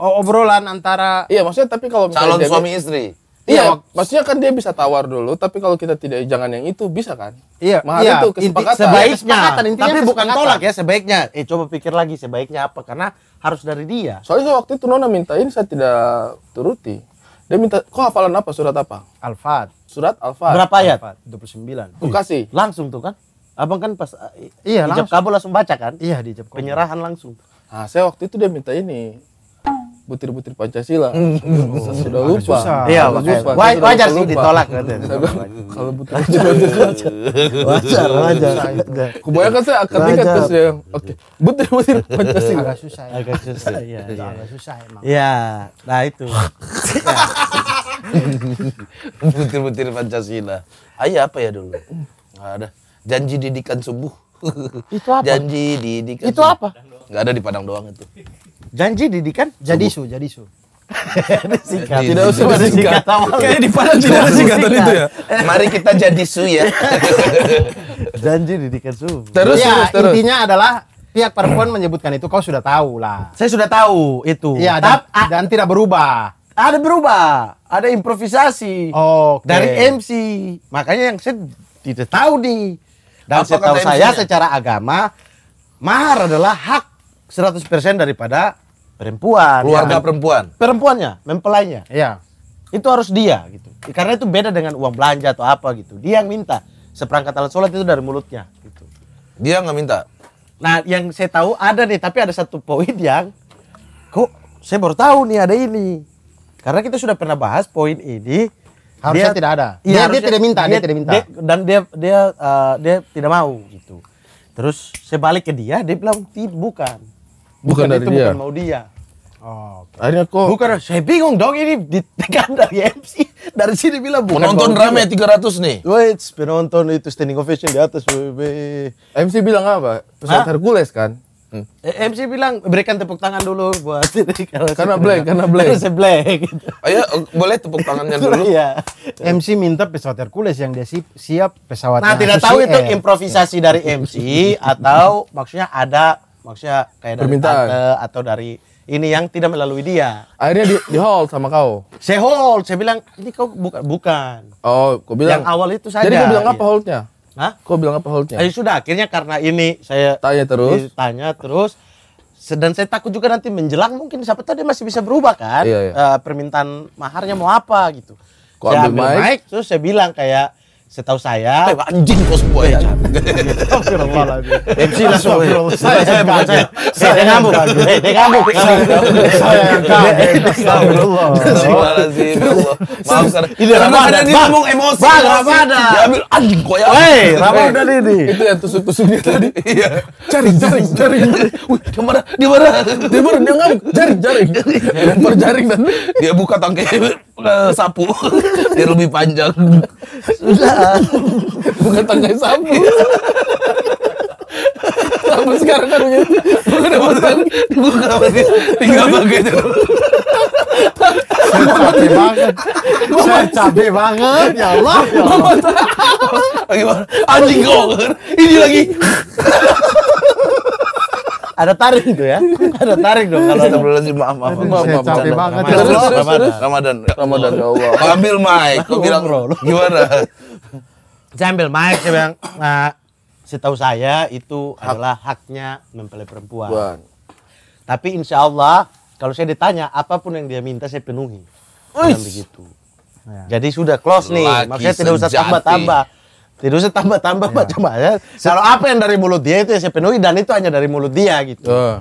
obrolan antara Iya, maksudnya tapi kalau calon dia suami istri. Iya, iya, maksudnya kan dia bisa tawar dulu, tapi kalau kita tidak jangan yang itu bisa kan? Iya, mahar iya, itu kesepakatan. Inti, sebaiknya, kesepakatan, tapi bukan tolak ya, sebaiknya. Eh coba pikir lagi sebaiknya apa karena harus dari dia. Soalnya waktu itu Nona mintain saya tidak turuti. Dia minta, kok hafalan apa surat apa? al Surat Al-Fat. Berapa ayat? Al 29. Ku kasih. Langsung tuh kan? Abang kan pas eh, iya, dijab langsung. kabul langsung baca kan? Iya, dijab Penyerahan langsung. Nah, saya waktu itu dia minta ini, butir-butir Pancasila. Mm. Oh, sudah lupa. Susah. Iya, Wajar, wajar sih ditolak katanya. Kalau butir Pancasila <laughs> wajar, wajar. kan saya akan tingkat terus ya. Oke. Butir-butir <laughs> Pancasila. Agak susah. Ya. Agak iya. susah. Iya, Agak iya. susah emang. Iya, nah itu. <laughs> Iya. butir-butir Pancasila. Ayah apa ya dulu? Enggak ada. Janji didikan subuh. Itu apa? Janji didikan. Itu apa? Gak ada di Padang doang itu janji didikan jadi su jadi su singkat. Tidak usah ada singkat. Kayaknya di Padang tidak ada singkatan itu ya. Mari kita jadi su ya. <laughs> Janji didikan su. Terus, ya, terus, terus. Intinya adalah pihak perempuan menyebutkan itu kau sudah tahu lah. Saya sudah tahu itu. Iya, dan, dan tidak berubah. Ada berubah, ada improvisasi. okay. dari MC. Makanya yang saya tidak tahu di. Dan saya tahu saya secara agama mahar adalah hak 100% daripada perempuan. Keluarga ya. perempuan. Perempuannya, mempelainya. Ya. Itu harus dia gitu. Karena itu beda dengan uang belanja atau apa gitu. Dia yang minta seperangkat alat sholat itu dari mulutnya gitu. Dia nggak minta. Nah, yang saya tahu ada nih, tapi ada satu poin yang kok saya baru tahu nih ada ini. Karena kita sudah pernah bahas poin ini. Harusnya dia, tidak ada. Iya, dia, dia tidak minta, dia, dia tidak minta. Dia, dan dia dia uh, dia tidak mau gitu. Terus saya balik ke dia, dia bilang tidak bukan bukan, bukan dari itu dia. bukan mau dia Oh, okay. Akhirnya kok Bukan, saya bingung dong ini ditekan dari MC dari sini bilang bukan penonton rame tiga 300 nih. Wait, penonton itu standing ovation di atas. Baby. MC bilang apa? Pesawat Hercules kan? Hmm. Eh, MC bilang berikan tepuk tangan dulu buat <laughs> ini karena blank karena blank karena saya black. Oh, iya, oh, boleh tepuk tangannya dulu <laughs> Iya. MC minta pesawat Hercules yang dia siap pesawat nah tidak tahu e. itu improvisasi dari MC atau maksudnya ada maksudnya kayak dari tante atau dari ini yang tidak melalui dia. Akhirnya di, di hold sama kau. Saya hold, saya bilang ini kau bukan bukan. Oh, kau bilang. Yang awal itu saja. Jadi kau bilang apa iya. holdnya? Hah? Kau bilang apa holdnya? Eh, sudah akhirnya karena ini saya tanya terus. Tanya terus. Dan saya takut juga nanti menjelang mungkin siapa tahu dia masih bisa berubah kan? Iya, iya. E, permintaan maharnya mau apa gitu. Kau saya ambil, ambil mic. mic terus saya bilang kayak setahu saya Ayo, eh, anjing bos semua, ya MC langsung saya saya bukan saya saya dia saya dia ngambuk saya yang ngambuk Astagfirullahaladzim maaf karena ini karena dia ngomong emosi badah badah diambil anjing kok ya hei Ramadan ini itu yang tusuk-tusuknya tadi iya cari cari cari wih dia marah dia marah dia marah dia ngambuk jaring jaring lempar jaring dan dia buka tangkai eh, sapu dia lebih panjang sudah bukan tangkai sabu sabu sekarang kan udah, bukan bukan bukan apa sih tinggal pakai saya cabai banget saya cabai banget ya Allah ya Allah bagaimana anjing kok kan? ini lagi ada tarik tuh ya ada tarik dong kalau ada bulan sih maaf maaf maaf maaf capek banget Ramadan Ramadan Ramadan ya Allah ambil mic kau bilang gimana saya ambil mic saya bilang nah setahu saya itu Hak. adalah haknya mempelai perempuan Buang. tapi insya Allah kalau saya ditanya apapun yang dia minta saya penuhi Uish. begitu ya. jadi sudah close nih maksudnya tidak usah tambah-tambah tidak usah tambah-tambah ya. macam ya. kalau apa yang dari mulut dia itu ya saya penuhi dan itu hanya dari mulut dia gitu uh.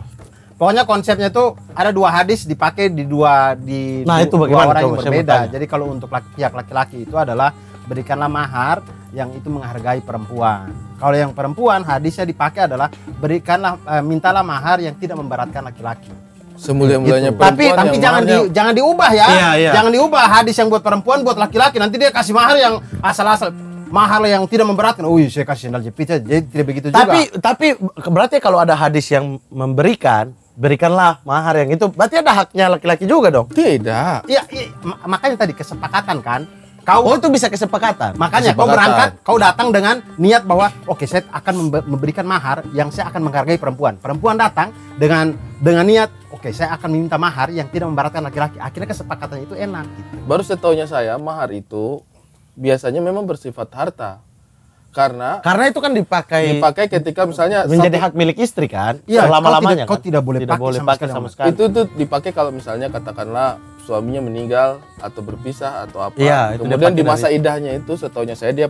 Pokoknya konsepnya tuh ada dua hadis dipakai di dua di nah, dua, itu dua orang yang berbeda. Jadi kalau untuk laki, pihak laki-laki itu adalah berikanlah mahar yang itu menghargai perempuan. Kalau yang perempuan hadisnya dipakai adalah berikanlah eh, mintalah mahar yang tidak memberatkan laki-laki. Semulia-mulianya gitu. perempuan. Tapi tapi jangan maharnya... di, jangan diubah ya. Iya, iya. Jangan diubah hadis yang buat perempuan buat laki-laki nanti dia kasih mahar yang asal-asal mahar yang tidak memberatkan. Oh, iya, saya kasih sandal jepit jadi tidak begitu tapi, juga. Tapi tapi berarti kalau ada hadis yang memberikan berikanlah mahar yang itu berarti ada haknya laki-laki juga dong tidak Iya. ya makanya tadi kesepakatan kan Kau oh, itu bisa kesepakatan. Makanya kesepakatan. kau berangkat, kau datang dengan niat bahwa oke okay, saya akan memberikan mahar yang saya akan menghargai perempuan. Perempuan datang dengan dengan niat oke okay, saya akan meminta mahar yang tidak membaratkan laki-laki. Akhirnya kesepakatannya itu enak gitu. Baru setahunya saya mahar itu biasanya memang bersifat harta karena karena itu kan dipakai dipakai ketika misalnya menjadi satu, hak milik istri kan iya, lama lamanya kau tidak, kan? kau tidak boleh tidak pakai, sama, pakai sama sekali itu tuh dipakai kalau misalnya katakanlah suaminya meninggal atau berpisah atau apa. Ya, Kemudian di masa idahnya itu setahunya saya dia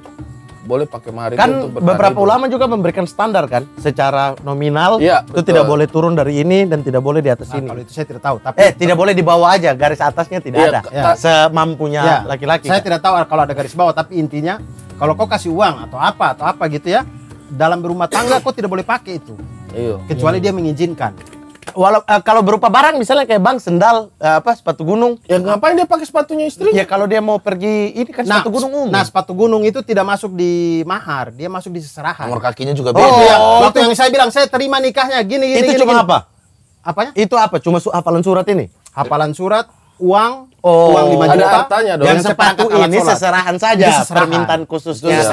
boleh pakai mahar kan itu untuk beberapa ulama juga memberikan standar kan secara nominal ya, itu betul. tidak boleh turun dari ini dan tidak boleh di atas nah, ini kalau itu saya tidak tahu tapi eh tidak boleh di bawah aja garis atasnya tidak ya, ada ya. semampunya iya. laki-laki ya. saya kan? tidak tahu kalau ada garis bawah tapi intinya kalau kau kasih uang atau apa atau apa gitu ya dalam berumah tangga kau tidak boleh pakai itu Iyo. kecuali Iyo. dia mengizinkan walau uh, kalau berupa barang misalnya kayak bang sendal uh, apa sepatu gunung ya ngapain dia pakai sepatunya istri ya kalau dia mau pergi ini kan nah, sepatu gunung umum nah sepatu gunung itu tidak masuk di mahar dia masuk di seserahan nomor kakinya juga beda oh, ya. waktu itu. yang saya bilang saya terima nikahnya gini gini itu gini, cuma gini. apa apanya itu apa cuma su hafalan surat ini hafalan surat uang Oh, uang 5 juta. Ada dong. Yang sepatu ini seserahan saja. seserahan. Permintaan khusus ya,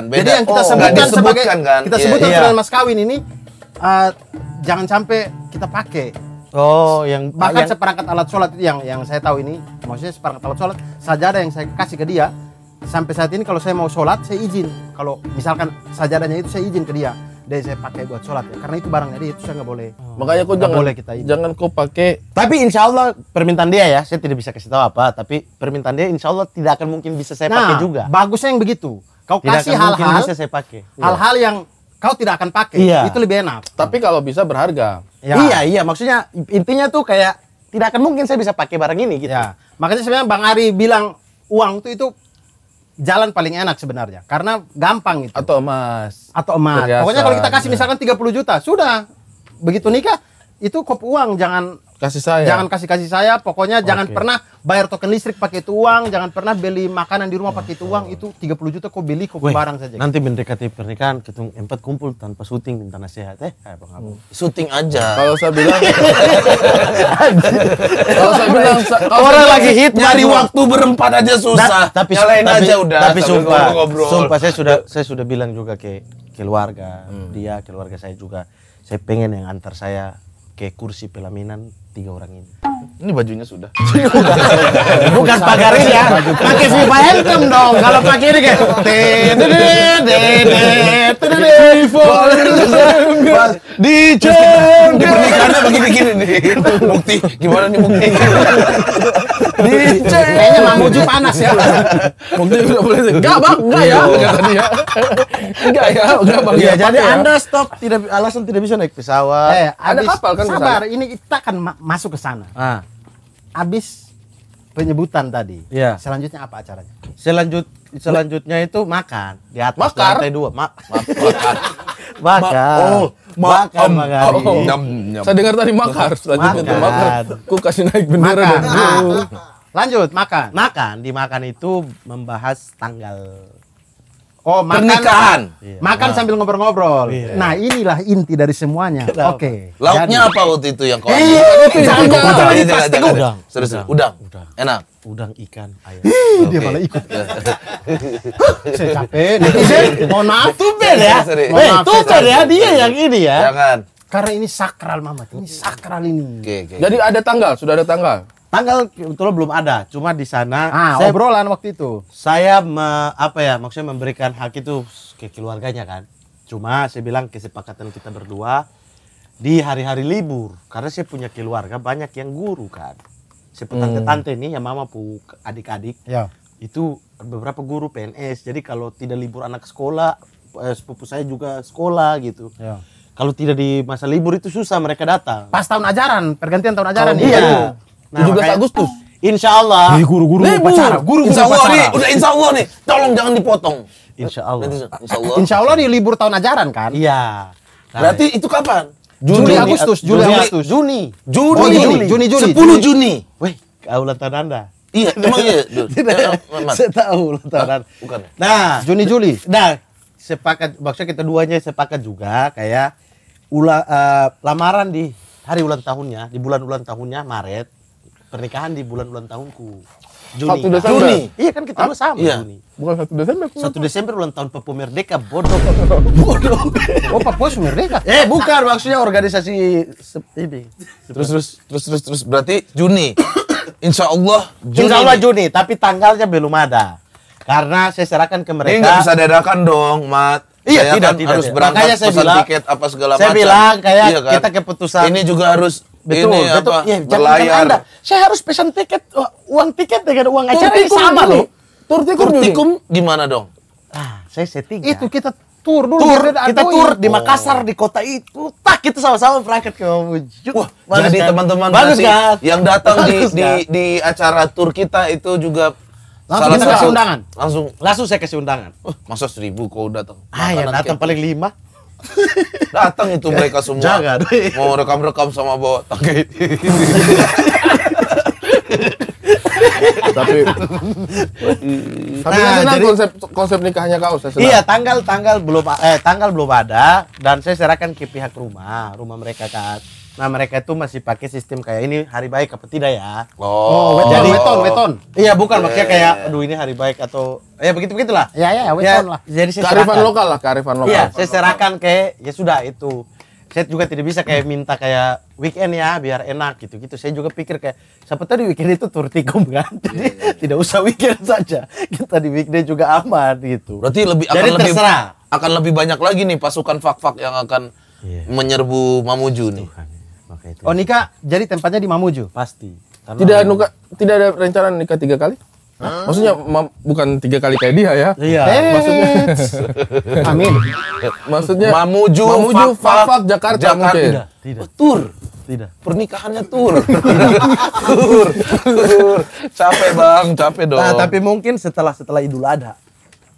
Jadi yang kita oh, sebutkan sebagai kan? kita iya, sebutkan yeah. Iya. mas kawin ini uh, jangan sampai kita pakai. Oh, yang bahkan yang... seperangkat alat sholat yang yang saya tahu ini, maksudnya seperangkat alat sholat saja ada yang saya kasih ke dia sampai saat ini kalau saya mau sholat saya izin kalau misalkan sajadahnya itu saya izin ke dia dan saya pakai buat sholat ya karena itu barangnya dia itu saya nggak boleh oh. makanya kau jangan boleh kita izin. jangan kau pakai tapi insya Allah permintaan dia ya saya tidak bisa kasih tahu apa tapi permintaan dia insya Allah tidak akan mungkin bisa saya nah, pakai juga bagusnya yang begitu kau tidak kasih hal-hal bisa saya pakai iya. hal-hal yang kau tidak akan pakai. Iya. Itu lebih enak. Tapi kalau bisa berharga. Ya. Iya, iya. Maksudnya intinya tuh kayak tidak akan mungkin saya bisa pakai barang ini gitu. Ya. Makanya sebenarnya Bang Ari bilang uang tuh itu jalan paling enak sebenarnya karena gampang gitu. Atau emas. Atau emas. Pokoknya kalau kita kasih misalkan 30 juta, sudah begitu nikah itu kop uang jangan kasih saya jangan kasih kasih saya pokoknya okay. jangan pernah bayar token listrik pakai itu uang jangan pernah beli makanan di rumah pakai itu uang itu itu 30 juta kau beli kau barang saja nanti mendekati pernikahan ketung empat kumpul tanpa syuting minta nasihat eh bang hmm. syuting aja kalau saya bilang <laughs> kalau saya bilang kalau orang lagi hit nyari waktu berempat aja nah, susah nah, tapi tapi, aja udah tapi sumpah ngobrol. sumpah saya sudah saya sudah bilang juga ke keluarga hmm. dia keluarga saya juga saya pengen yang antar saya ke kursi pelaminan tiga orang ini. Ini bajunya sudah. Bukan pagar ini ya. Pakai FIFA Anthem dong. Kalau pakai ini kayak FIFA di di pernikahannya begini bikin nih. Bukti gimana nih bukti? Di kayaknya Mamuju panas ya. Bukti udah boleh sih. Enggak, Bang. Enggak ya. Enggak tadi ya. Enggak ya. Enggak, Bang. Ya, jadi Anda stop tidak alasan tidak bisa naik pesawat. Eh, ada kapal kan. Sabar, ini kita kan masuk ke sana. Ah. Abis penyebutan tadi. Ya. Selanjutnya apa acaranya? Selanjut selanjutnya itu makan di atas Makar. lantai dua. Ma makan. <laughs> makan. Ma oh, ma makan um, makan. Oh, nyam, nyam. Saya dengar tadi makar. Selanjutnya makan. makan. Ku kasih naik bendera makan. dong. Nah, lanjut makan. Makan dimakan itu membahas tanggal Oh, makan, pernikahan. Iya. Makan nah. sambil ngobrol-ngobrol. Iya. Nah, inilah inti dari semuanya. Oke. Okay. Lauknya Jadi, apa waktu itu yang kau? Iya, itu jangan jangan udang. Serius, udang. udang. Enak. Udang ikan ayam. okay. dia malah ikut. <laughs> Saya capek. Netizen, mohon maaf <laughs> tuh Ben ya. Eh, tuh Ben ya dia yang ini ya. Jangan. Karena ini sakral Mamat, ini sakral ini. Okay, okay. Jadi ada tanggal, sudah ada tanggal. Tanggal betul belum ada, cuma di sana ah, saya obrolan waktu itu. Saya me, apa ya, maksudnya memberikan hak itu ke keluarganya kan. Cuma saya bilang kesepakatan kita berdua di hari-hari libur karena saya punya keluarga banyak yang guru kan. Saya tante tante hmm. ini yang mama pu adik-adik. Ya. Itu beberapa guru PNS. Jadi kalau tidak libur anak sekolah, eh, sepupu saya juga sekolah gitu. Ya. Kalau tidak di masa libur itu susah mereka datang. Pas tahun ajaran, pergantian tahun ajaran. Ya. Iya. iya. Nah, 17 makanya, Agustus. Insya Allah. Jadi guru-guru eh, pacara. Guru, insya Allah nih, udah insya Allah nih. Tolong jangan dipotong. Insya Allah. Insya Allah. Insya Allah di libur tahun ajaran kan? Iya. Nah, Berarti itu kapan? Juni, Juli, Agustus, Juli, Agustus. Oh, Juni. Juni. Juni, Juni, Juni, Juni. 10 Juni. Juni. Weh, ulang tahun Anda. Iya, emang iya. <laughs> Saya tahu ulang tahun Anda. Ah, bukan. Ya? Nah, Juni Juli. Nah, sepakat maksudnya kita duanya sepakat juga kayak ula, uh, lamaran di hari ulang tahunnya, di bulan ulang tahunnya Maret pernikahan di bulan ulang tahunku. Juni. 1 Desember. Juni. Iya kan kita dua ah, sama iya. Juni. Bukan 1 Desember. 1 Desember ulang tahun Papua Merdeka bodoh. <laughs> bodoh. oh Papua Merdeka. Eh bukan maksudnya organisasi ini. Terus terus terus terus terus berarti Juni. <coughs> Insya Allah Juni. Insya Allah Juni tapi tanggalnya belum ada. Karena saya serahkan ke mereka. Ini nggak bisa dadakan dong, Mat. Iya, saya tidak, kan tidak, harus tidak. berangkat saya pesan bilang, tiket apa segala saya macam. Saya bilang kayak iya, kan? kita keputusan. Ini juga harus Betul, ini betul. Apa, ya, berlayar. Anda. Saya harus pesan tiket, oh, uang tiket dengan uang acara ini sama loh. Tur tikum, tikum gimana dong? Ah, saya setting. Itu kita tur dulu. Tur, kita tur di Makassar oh. di kota itu. Tak kita sama-sama berangkat ke Mamuju. Wah, bagus jadi kan? teman-teman kan? bagus kan? yang datang di, kan? di di acara tur kita itu juga Langsung salah kita kasih undangan. Langsung. Langsung saya kasih undangan. Uh, masa seribu kau datang? Ah, ya datang paling lima. Datang itu mereka semua. Jangan. Mau rekam-rekam sama bawa tangkai. tapi tapi nah, jadi, konsep konsep nikahnya kau saya sedang. iya tanggal tanggal belum eh tanggal belum ada dan saya serahkan ke pihak rumah rumah mereka kan Nah mereka itu masih pakai sistem kayak ini hari baik apa tidak ya? Oh, oh jadi weton, weton. Iya bukan yeah, maksudnya iya, kayak, iya. aduh ini hari baik atau ya begitu begitulah. Ya, ya ya weton ya, lah. Jadi kearifan lokal lah, kearifan lokal. Iya, saya serahkan ke ya sudah itu. Saya juga tidak bisa kayak minta kayak weekend ya biar enak gitu-gitu. Saya juga pikir kayak siapa tahu di weekend itu turtikum kan. Jadi iya, yeah, yeah, tidak usah weekend saja. Kita di weekday juga aman gitu. Berarti lebih akan Jadi lebih terserah. akan lebih banyak lagi nih pasukan fak-fak yang akan menyerbu Mamuju nih. Tuhan itu. Oh nikah jadi tempatnya di Mamuju? Pasti. Karena tidak ada nuka, tidak ada rencana nikah tiga kali? Hah? Maksudnya bukan tiga kali kayak dia ya? Iya. Eh. maksudnya <laughs> Amin. maksudnya Mamuju, Mamuju Fafak, Fafak Jakarta, Jakarta mungkin. Tidak, tidak. Oh, tur. Tidak. Pernikahannya tur. <laughs> tur. tur. Capek, Bang, capek nah, dong. Nah, tapi mungkin setelah setelah Idul Adha.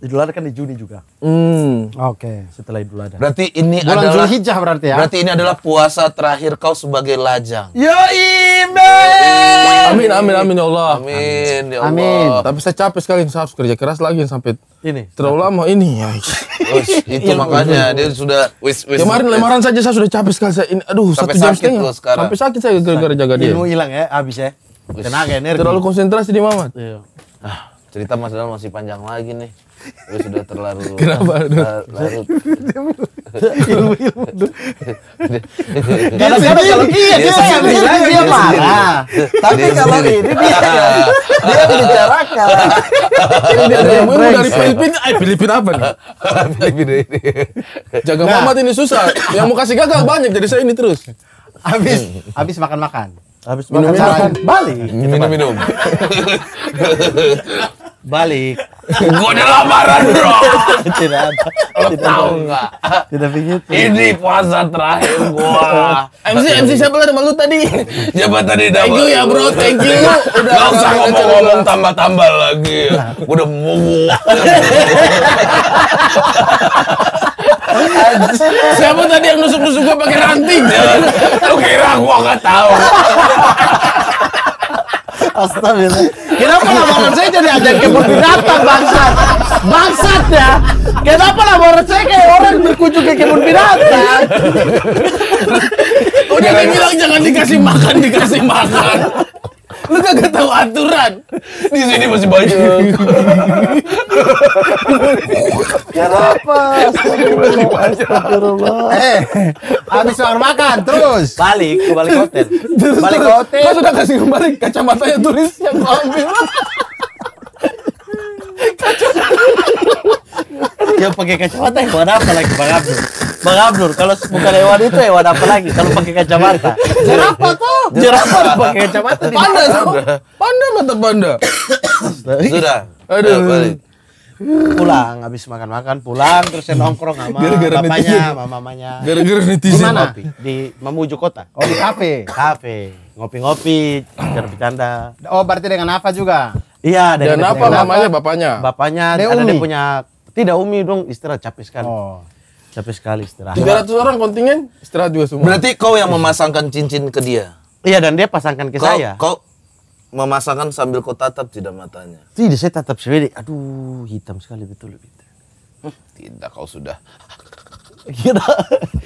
Idul Adha kan di Juni juga. Hmm. Oke. Okay. Setelah Idul Adha. Berarti ini Bulan adalah Zulhijjah berarti ya. Berarti ini adalah puasa terakhir kau sebagai lajang. Ya amin. Amin amin amin ya Allah. Amin ya Allah. Amin. Tapi saya capek sekali saya harus kerja keras lagi sampai ini. Terlalu lama ini ya. Oh, itu iya. makanya dia sudah wis wis. Kemarin lemaran saja saya sudah capek sekali saya ini. Aduh, sampai satu jam setengah. Sampai sakit saya gara-gara jaga dia. Ilmu hilang ya habis ya. Tenaga energi. Terlalu konsentrasi di Mamat. Iya. Ah, cerita masalah masih panjang lagi nih gue sudah terlalu kenapa ilmu ilmu ilmu karena kalau iya dia bilang dia marah tapi kalau ini dia dia membicarakan ini Dia mau dari Filipina eh Filipina apa nih <laughs> Filipin ini jaga nah. Muhammad ini susah yang mau kasih gagal banyak jadi saya ini terus habis habis makan makan habis minum makan balik minum minum <laughs> <laughs> balik gue udah lamaran bro <laughs> tidak ada lo tidak tahu nggak tidak begitu ini puasa terakhir gua MC MC siapa lah lu tadi Siapa tadi? thank you ya bro thank you udah nggak usah ngomong-ngomong tambah-tambah lagi nah. udah mau <laughs> Siapa tadi yang nusuk-nusuk gua pakai ranting? Lu kira gua nggak tahu. <laughs> Astagfirullah. Kenapa lamaran saya jadi ajang kebun binatang bangsat? Bangsat ya. Kenapa lamaran saya kayak orang berkunjung ke kebun binatang? Udah dia bilang jangan dikasih makan, dikasih makan lu gak tahu aturan di sini masih banyak ya apa masih banyak eh habis war makan terus balik ke balik hotel terus, balik hotel kau sudah kasih kembali yang turis yang kau ambil kacamata yang pakai kacamata yang warna apa lagi bang Abdul Bang Abdur, kalau bukan hewan itu hewan apa lagi? Kalau pakai kacamata. Jerapah tuh. Jerapah pakai kacamata. Panda tuh. Panda mata panda. Sudah. Aduh. Pulang habis makan-makan, pulang terus saya nongkrong sama Gara-gara bapaknya, sama mamanya. Gara-gara netizen. Di mana? Di Mamuju Kota. Oh, di kafe. Kafe. Ngopi-ngopi, bercanda. Oh, berarti dengan apa juga? Iya, dengan, apa mamanya, bapaknya? Bapaknya, ada dia punya tidak umi dong istirahat capek sekali. Oh. Capek sekali istirahat. ratus orang kontingen istirahat juga semua. Berarti kau yang memasangkan cincin ke dia. Iya dan dia pasangkan ke kau, saya. Kau memasangkan sambil kau tatap tidak matanya. Tidak saya tatap sendiri. Aduh hitam sekali betul betul. tidak kau sudah. iya.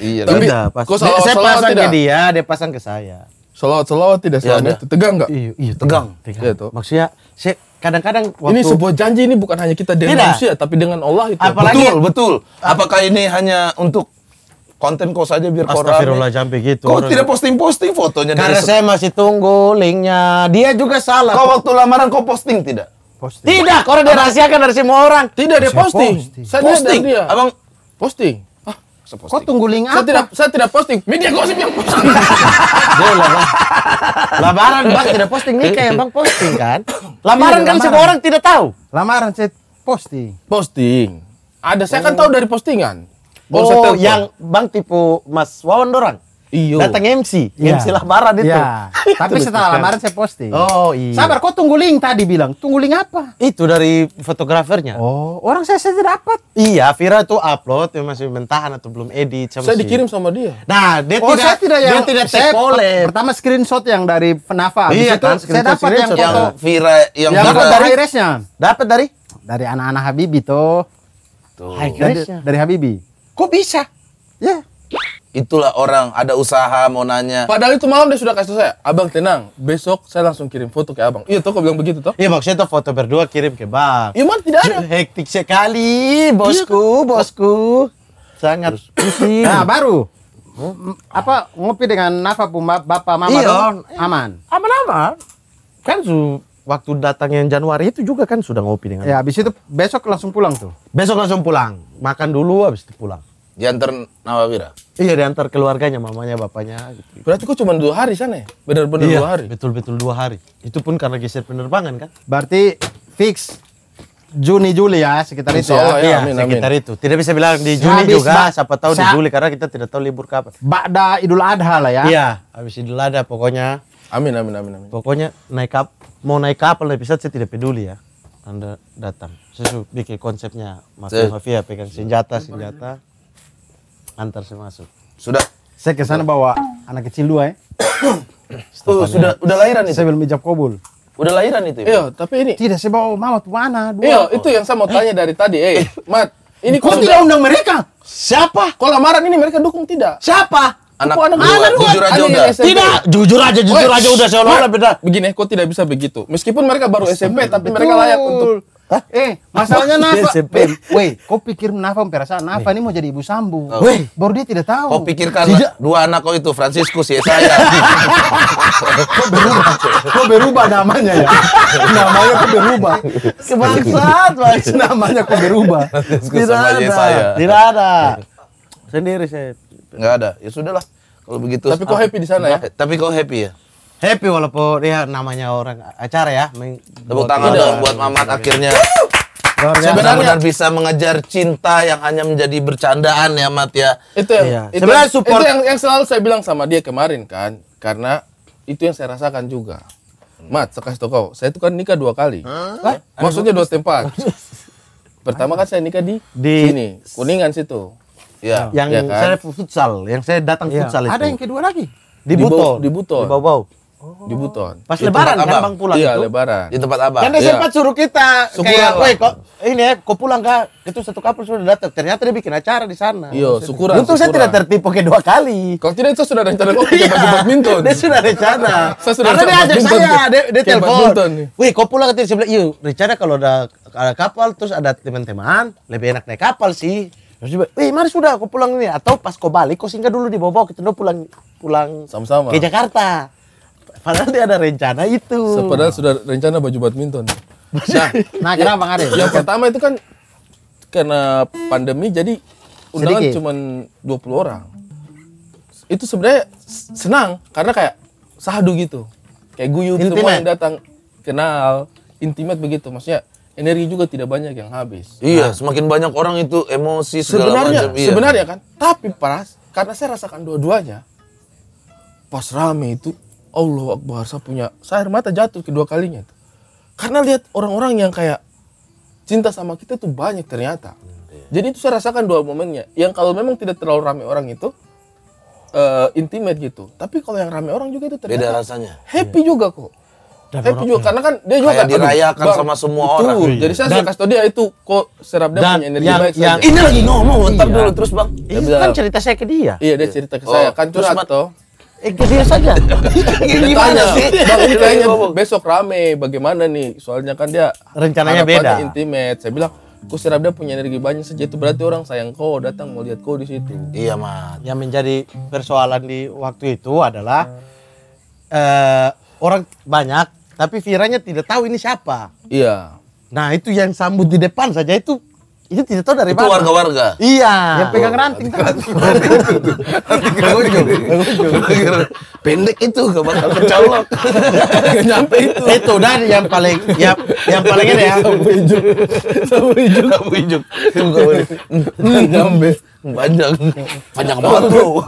iya, iya Tapi tidak, pas. Kau salah, saya pasang tidak? ke dia, dia pasang ke saya. Selawat-selawat tidak selalu ya, itu tegang nggak? Iya, iya tegang. Iya, tegang. Ya, toh. Maksudnya saya kadang-kadang waktu... ini sebuah janji ini bukan hanya kita dengan tidak. manusia tapi dengan Allah itu. Apalagi, betul, betul. Apakah ini hanya untuk konten kau saja biar kau Astagfirullah jampi gitu. Kau tidak posting-posting fotonya Karena saya masih tunggu linknya. Dia juga salah. Kau waktu lamaran kau posting tidak? Posting. Tidak, kau dirahasiakan dari semua orang. Tidak dia posting. posting. Saya posting. Dia. Abang posting posting. Kok tunggu link apa? Saya tidak, saya tidak posting. Media gosip yang posting. Boleh Lamaran bang <laughs> tidak posting nikah yang bang posting kan? Lamaran <laughs> kan semua orang tidak tahu. Lamaran saya posting. Posting. Ada saya kan oh. kan tahu dari postingan. Baru oh, yang bang tipu Mas Wawan dorang. Iyo. Datang MC, yeah. MC lamaran itu. Yeah. Tapi itu setelah lamaran saya posting. Oh iya. Sabar, kok tunggu link tadi bilang? Tunggu link apa? Itu dari fotografernya. Oh, orang saya saja dapat. Iya, Vira tuh upload yang masih mentahan atau belum edit sama Saya si. dikirim sama dia. Nah, dia oh, tidak saya tidak yang, dia tidak saya boleh. Pertama screenshot yang dari Penafa. Iya, kan? Saya dapat yang, yang Vira yang, yang dapat dari Iresnya. Dapat dari dari anak-anak Habibi tuh. Tuh. Dari, dari Habibi. Kok bisa? Ya. Yeah. Itulah orang ada usaha mau nanya. Padahal itu malam dia sudah kasih saya, abang tenang, besok saya langsung kirim foto ke abang. Iya toh kau bilang begitu toh? Iya maksudnya toh foto berdua kirim ke bang. Iya man tidak ada. <laughs> Hektik sekali, bosku, iya bosku. Sangat pusing. Nah baru apa ngopi dengan Nafa bapak mama iya, aman aman aman kan su waktu datang yang Januari itu juga kan sudah ngopi dengan ya habis itu besok langsung pulang tuh besok langsung pulang makan dulu habis itu pulang Diantar Nawawira? Iya diantar keluarganya, mamanya, bapaknya. Gitu. Berarti kok cuma dua hari sana ya? benar bener iya, dua hari? betul-betul dua hari. Itu pun karena geser penerbangan kan? Berarti fix Juni Juli ya sekitar itu ya. ya iya, amin, sekitar amin. itu. Tidak bisa bilang di Juni habis juga, siapa tahu di Juli karena kita tidak tahu libur kapan. Ba'da Idul Adha lah ya. Iya, habis Idul Adha pokoknya. Amin amin amin amin. Pokoknya naik kap mau naik kapal lebih saya tidak peduli ya. Anda datang. Saya bikin konsepnya Mas Mafia pegang senjata senjata. Antar saya masuk. Sudah. Saya ke sana bawa anak kecil dua ya. <coughs> oh, sudah udah lahiran itu. Saya belum ijab kabul. Udah lahiran itu. Iya, tapi ini Tidak, saya bawa mamat mana dua. Iya, itu yang saya mau tanya dari tadi. Eh, eh. Mat, ini kok tidak undang mereka? Siapa? Kalau lamaran ini mereka dukung tidak? Siapa? anak anak dua. jujur aja udah. Tidak, jujur aja, jujur aja udah seolah-olah beda. Begini, kok tidak bisa begitu. Meskipun mereka baru SMP tapi mereka layak untuk Hah? Eh, masalahnya Nafa. Iya, weh, kau pikir Nafa perasaan Nafa ini mau jadi ibu sambu. Oh. Weh, baru dia tidak tahu. Kau pikirkan Sija. dua anak kau itu Francisco ya saya. <laughs> kau berubah. Kau berubah namanya ya. Namanya kau berubah. Kebangsaan, namanya kau berubah. Tidak ada. Tidak ada. Sendiri saya. Enggak ada. Ya sudahlah. Kalau begitu. Tapi kau happy di sana ya? Tapi kau happy ya? happy walaupun dia ya namanya orang acara ya. Tepuk tangan dong buat Mamat akhirnya. Sebenarnya bisa mengejar cinta yang hanya menjadi bercandaan ya Mat ya. Itu yang iya. itu, sebenarnya itu yang, yang selalu saya bilang sama dia kemarin kan karena itu yang saya rasakan juga. Mat, saya toko saya itu kan nikah dua kali. Hah? Maksudnya dua tempat. Pertama kan saya nikah di, di sini, Kuningan situ. Ya, yang ya kan? saya futsal, yang saya datang ya. futsal itu. Ada yang kedua lagi? Di, di Di Butoh Di Bau-Bau. Oh. Di Buton. Pas di lebaran kan abang. bang pulang iya, itu? Iya lebaran. Di tempat abang. Kan dia iya. sempat suruh kita Sukulang kayak, woi kok ini ya, kok pulang kak? Itu satu kapal sudah datang. Ternyata dia bikin acara di sana. Iya, syukuran. Untung saya tidak tertipu ke dua kali. Kalau tidak saya sudah rencana kok iya. kita bagi badminton. Dia sudah rencana. saya sudah Karena dia ajak saya, dia, dia telepon. Wih, kok pulang katanya saya bilang, iya rencana kalau ada, ada kapal terus ada teman-teman, lebih enak naik kapal sih. Terus dia, eh mari sudah aku pulang ini atau pas kau balik kau singgah dulu di bawah kita dulu pulang pulang sama-sama ke Jakarta. Padahal dia ada rencana itu. Padahal sudah rencana baju badminton. Nah, <laughs> nah kenapa Bang Arif? Yang pertama itu kan karena pandemi jadi undangan cuma 20 orang. Itu sebenarnya senang karena kayak sahdu gitu. Kayak gitu semua yang datang kenal, intimate begitu. Maksudnya energi juga tidak banyak yang habis. Iya, nah, semakin banyak orang itu emosi sebenarnya, macam. Iya. Sebenarnya kan, tapi pas karena saya rasakan dua-duanya pas rame itu Allah Akbar saya punya saya air mata jatuh kedua kalinya tuh. karena lihat orang-orang yang kayak cinta sama kita tuh banyak ternyata iya. jadi itu saya rasakan dua momennya yang kalau memang tidak terlalu ramai orang itu uh, intimate gitu tapi kalau yang ramai orang juga itu ternyata beda rasanya happy iya. juga kok dan happy juga karena kan dia juga kayak dirayakan aduh, sama semua itu, orang iya. jadi saya kasih tau dia itu kok serap dia punya energi yang, baik yang, ini lagi ngomong iya. dulu terus bang iya. kan cerita saya ke dia iya dia cerita ke oh, saya kan curhat toh Eh dia saja. <laughs> Gimana sih? Bang kayaknya besok rame. Bagaimana nih? Soalnya kan dia rencananya beda. Intimate. Saya bilang, Ku sirap punya energi banyak saja itu berarti orang sayang kau datang mau lihat kau di situ. Iya mat. Yang menjadi persoalan di waktu itu adalah eh, orang banyak tapi Viranya tidak tahu ini siapa. Iya. Nah itu yang sambut di depan saja itu itu tidak tahu dari itu mana. warga-warga. Iya. Dia oh. pegang ranting Pendek itu gak bakal kecolok. Gak nyampe itu. Itu dan yang paling yang yang paling ini ya. Sabu hijau. Sabu hijau. Sabu hijau. Gak hijau panjang panjang banget bro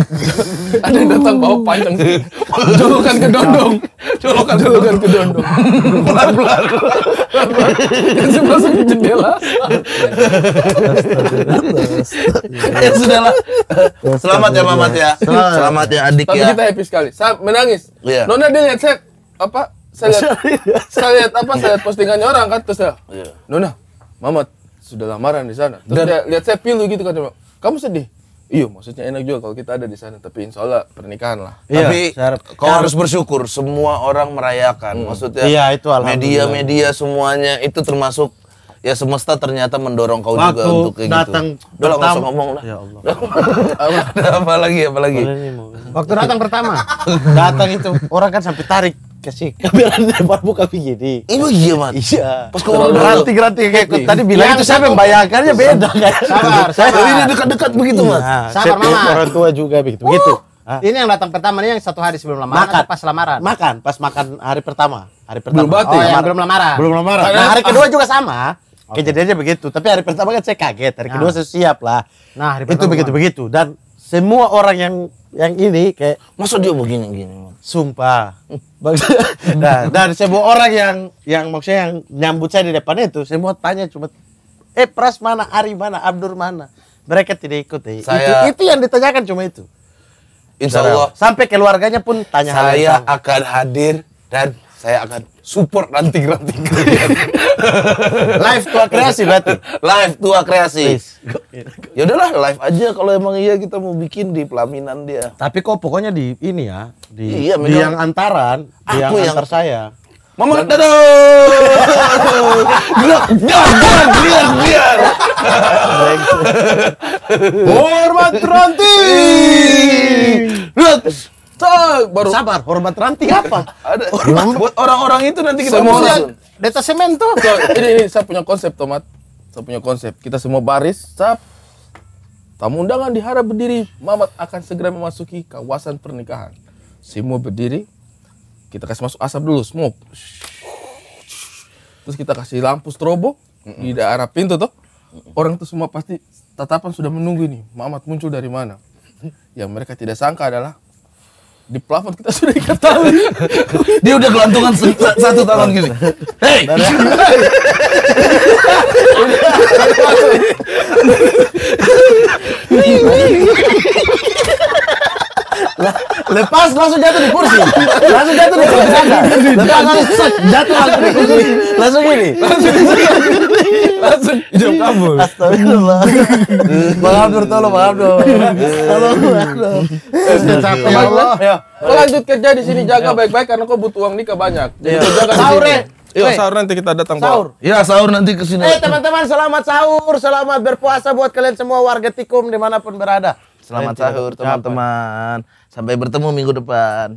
<laughs> ada yang datang bawa panjang jolokan ke dondong jolokan ke dondong pelan pelan yang sebelah sini jendela ya sudah lah selamat ya mamat ya selamat ya adik ya tapi kita happy sekali saya menangis iya. nona dia lihat saya apa saya lihat <laughs> saya lihat apa saya lihat postingannya orang kan terus ya nona mamat sudah lamaran di sana. Terus dia, lihat saya pilu gitu kan, kamu sedih. Iya, maksudnya enak juga kalau kita ada di sana, tapi insya Allah pernikahan lah. Iya, tapi syarat. kau ya. harus bersyukur, semua orang merayakan. Hmm. Maksudnya, iya, itu media-media semuanya itu termasuk ya semesta ternyata mendorong kau Waktu juga untuk kayak gitu. datang gitu. Udah langsung ngomong lah. Ya Allah. <laughs> apa lagi apa lagi? Waktu datang pertama. <laughs> datang itu orang kan sampai tarik kasih kameran lebar muka begini. Eh, ini iya, gimana? Iya. Pas kau ranti ranti kayak iya. tadi bilang iya, yang itu saya membayangkannya beda kayak. Sabar, sabar. ini dekat-dekat begitu mas. sabar mama. Orang tua juga begitu. Begitu. Hah? Uh. Ini yang datang pertama nih yang satu hari sebelum lamaran makan. pas lamaran? Makan, pas makan hari pertama. Hari pertama. Belum batin. Oh, yang belum lamaran. Belum lamaran. Nah, hari ah. kedua juga sama. Okay. Kejadiannya begitu, tapi hari pertama kan saya kaget, hari nah. kedua saya siap lah. Nah, hari itu begitu begitu. dan semua orang yang yang ini kayak masa dia begini gini sumpah <laughs> nah, dan semua orang yang yang maksudnya yang nyambut saya di depan itu semua tanya cuma eh Pras mana Ari mana Abdur mana mereka tidak ikut eh. saya, itu, itu yang ditanyakan cuma itu Insya sampai keluarganya pun tanya saya hal akan hadir dan saya akan support ranting-ranting kalian. <laughs> live tua kreasi berarti. Live tua kreasi. Ya udahlah live aja kalau emang iya kita mau bikin di pelaminan dia. Tapi kok pokoknya di ini ya, di, iya, di yang antaran, di yang, yang antar saya. Mama dado. <laughs> Gerak, gerak, gerak, Hormat ranting. Tuh, baru sabar, hormat ranti apa? Ada hormat buat orang-orang itu nanti kita semua lihat. Data semen tuh. So, ini, ini saya punya konsep, Tomat. Saya punya konsep. Kita semua baris, sab. Tamu undangan diharap berdiri. Mamat akan segera memasuki kawasan pernikahan. Semua berdiri. Kita kasih masuk asap dulu, smoke. Terus kita kasih lampu strobo di daerah pintu tuh. Orang tuh semua pasti tatapan sudah menunggu ini. Mamat muncul dari mana? Yang mereka tidak sangka adalah di plafon kita sudah ikat <laughs> Dia udah gelantungan satu tangan gini. Hei. lepas langsung jatuh di kursi langsung jatuh di kursi lepas langsung jatuh langsung di kursi langsung gini langsung jawab kabur astagfirullah maaf Abdur tolong maaf Abdur tolong bang Abdur terima kasih, ya Allah kau lanjut kerja di sini jaga baik-baik karena kau butuh uang nikah banyak jadi iya. jaga sahur sini eh. iya, sahur nanti kita datang sahur. Pak. Ya sahur nanti ke sini. Eh teman-teman selamat sahur, selamat berpuasa buat kalian semua warga Tikum dimanapun berada. Selamat sahur teman-teman. Sampai bertemu minggu depan.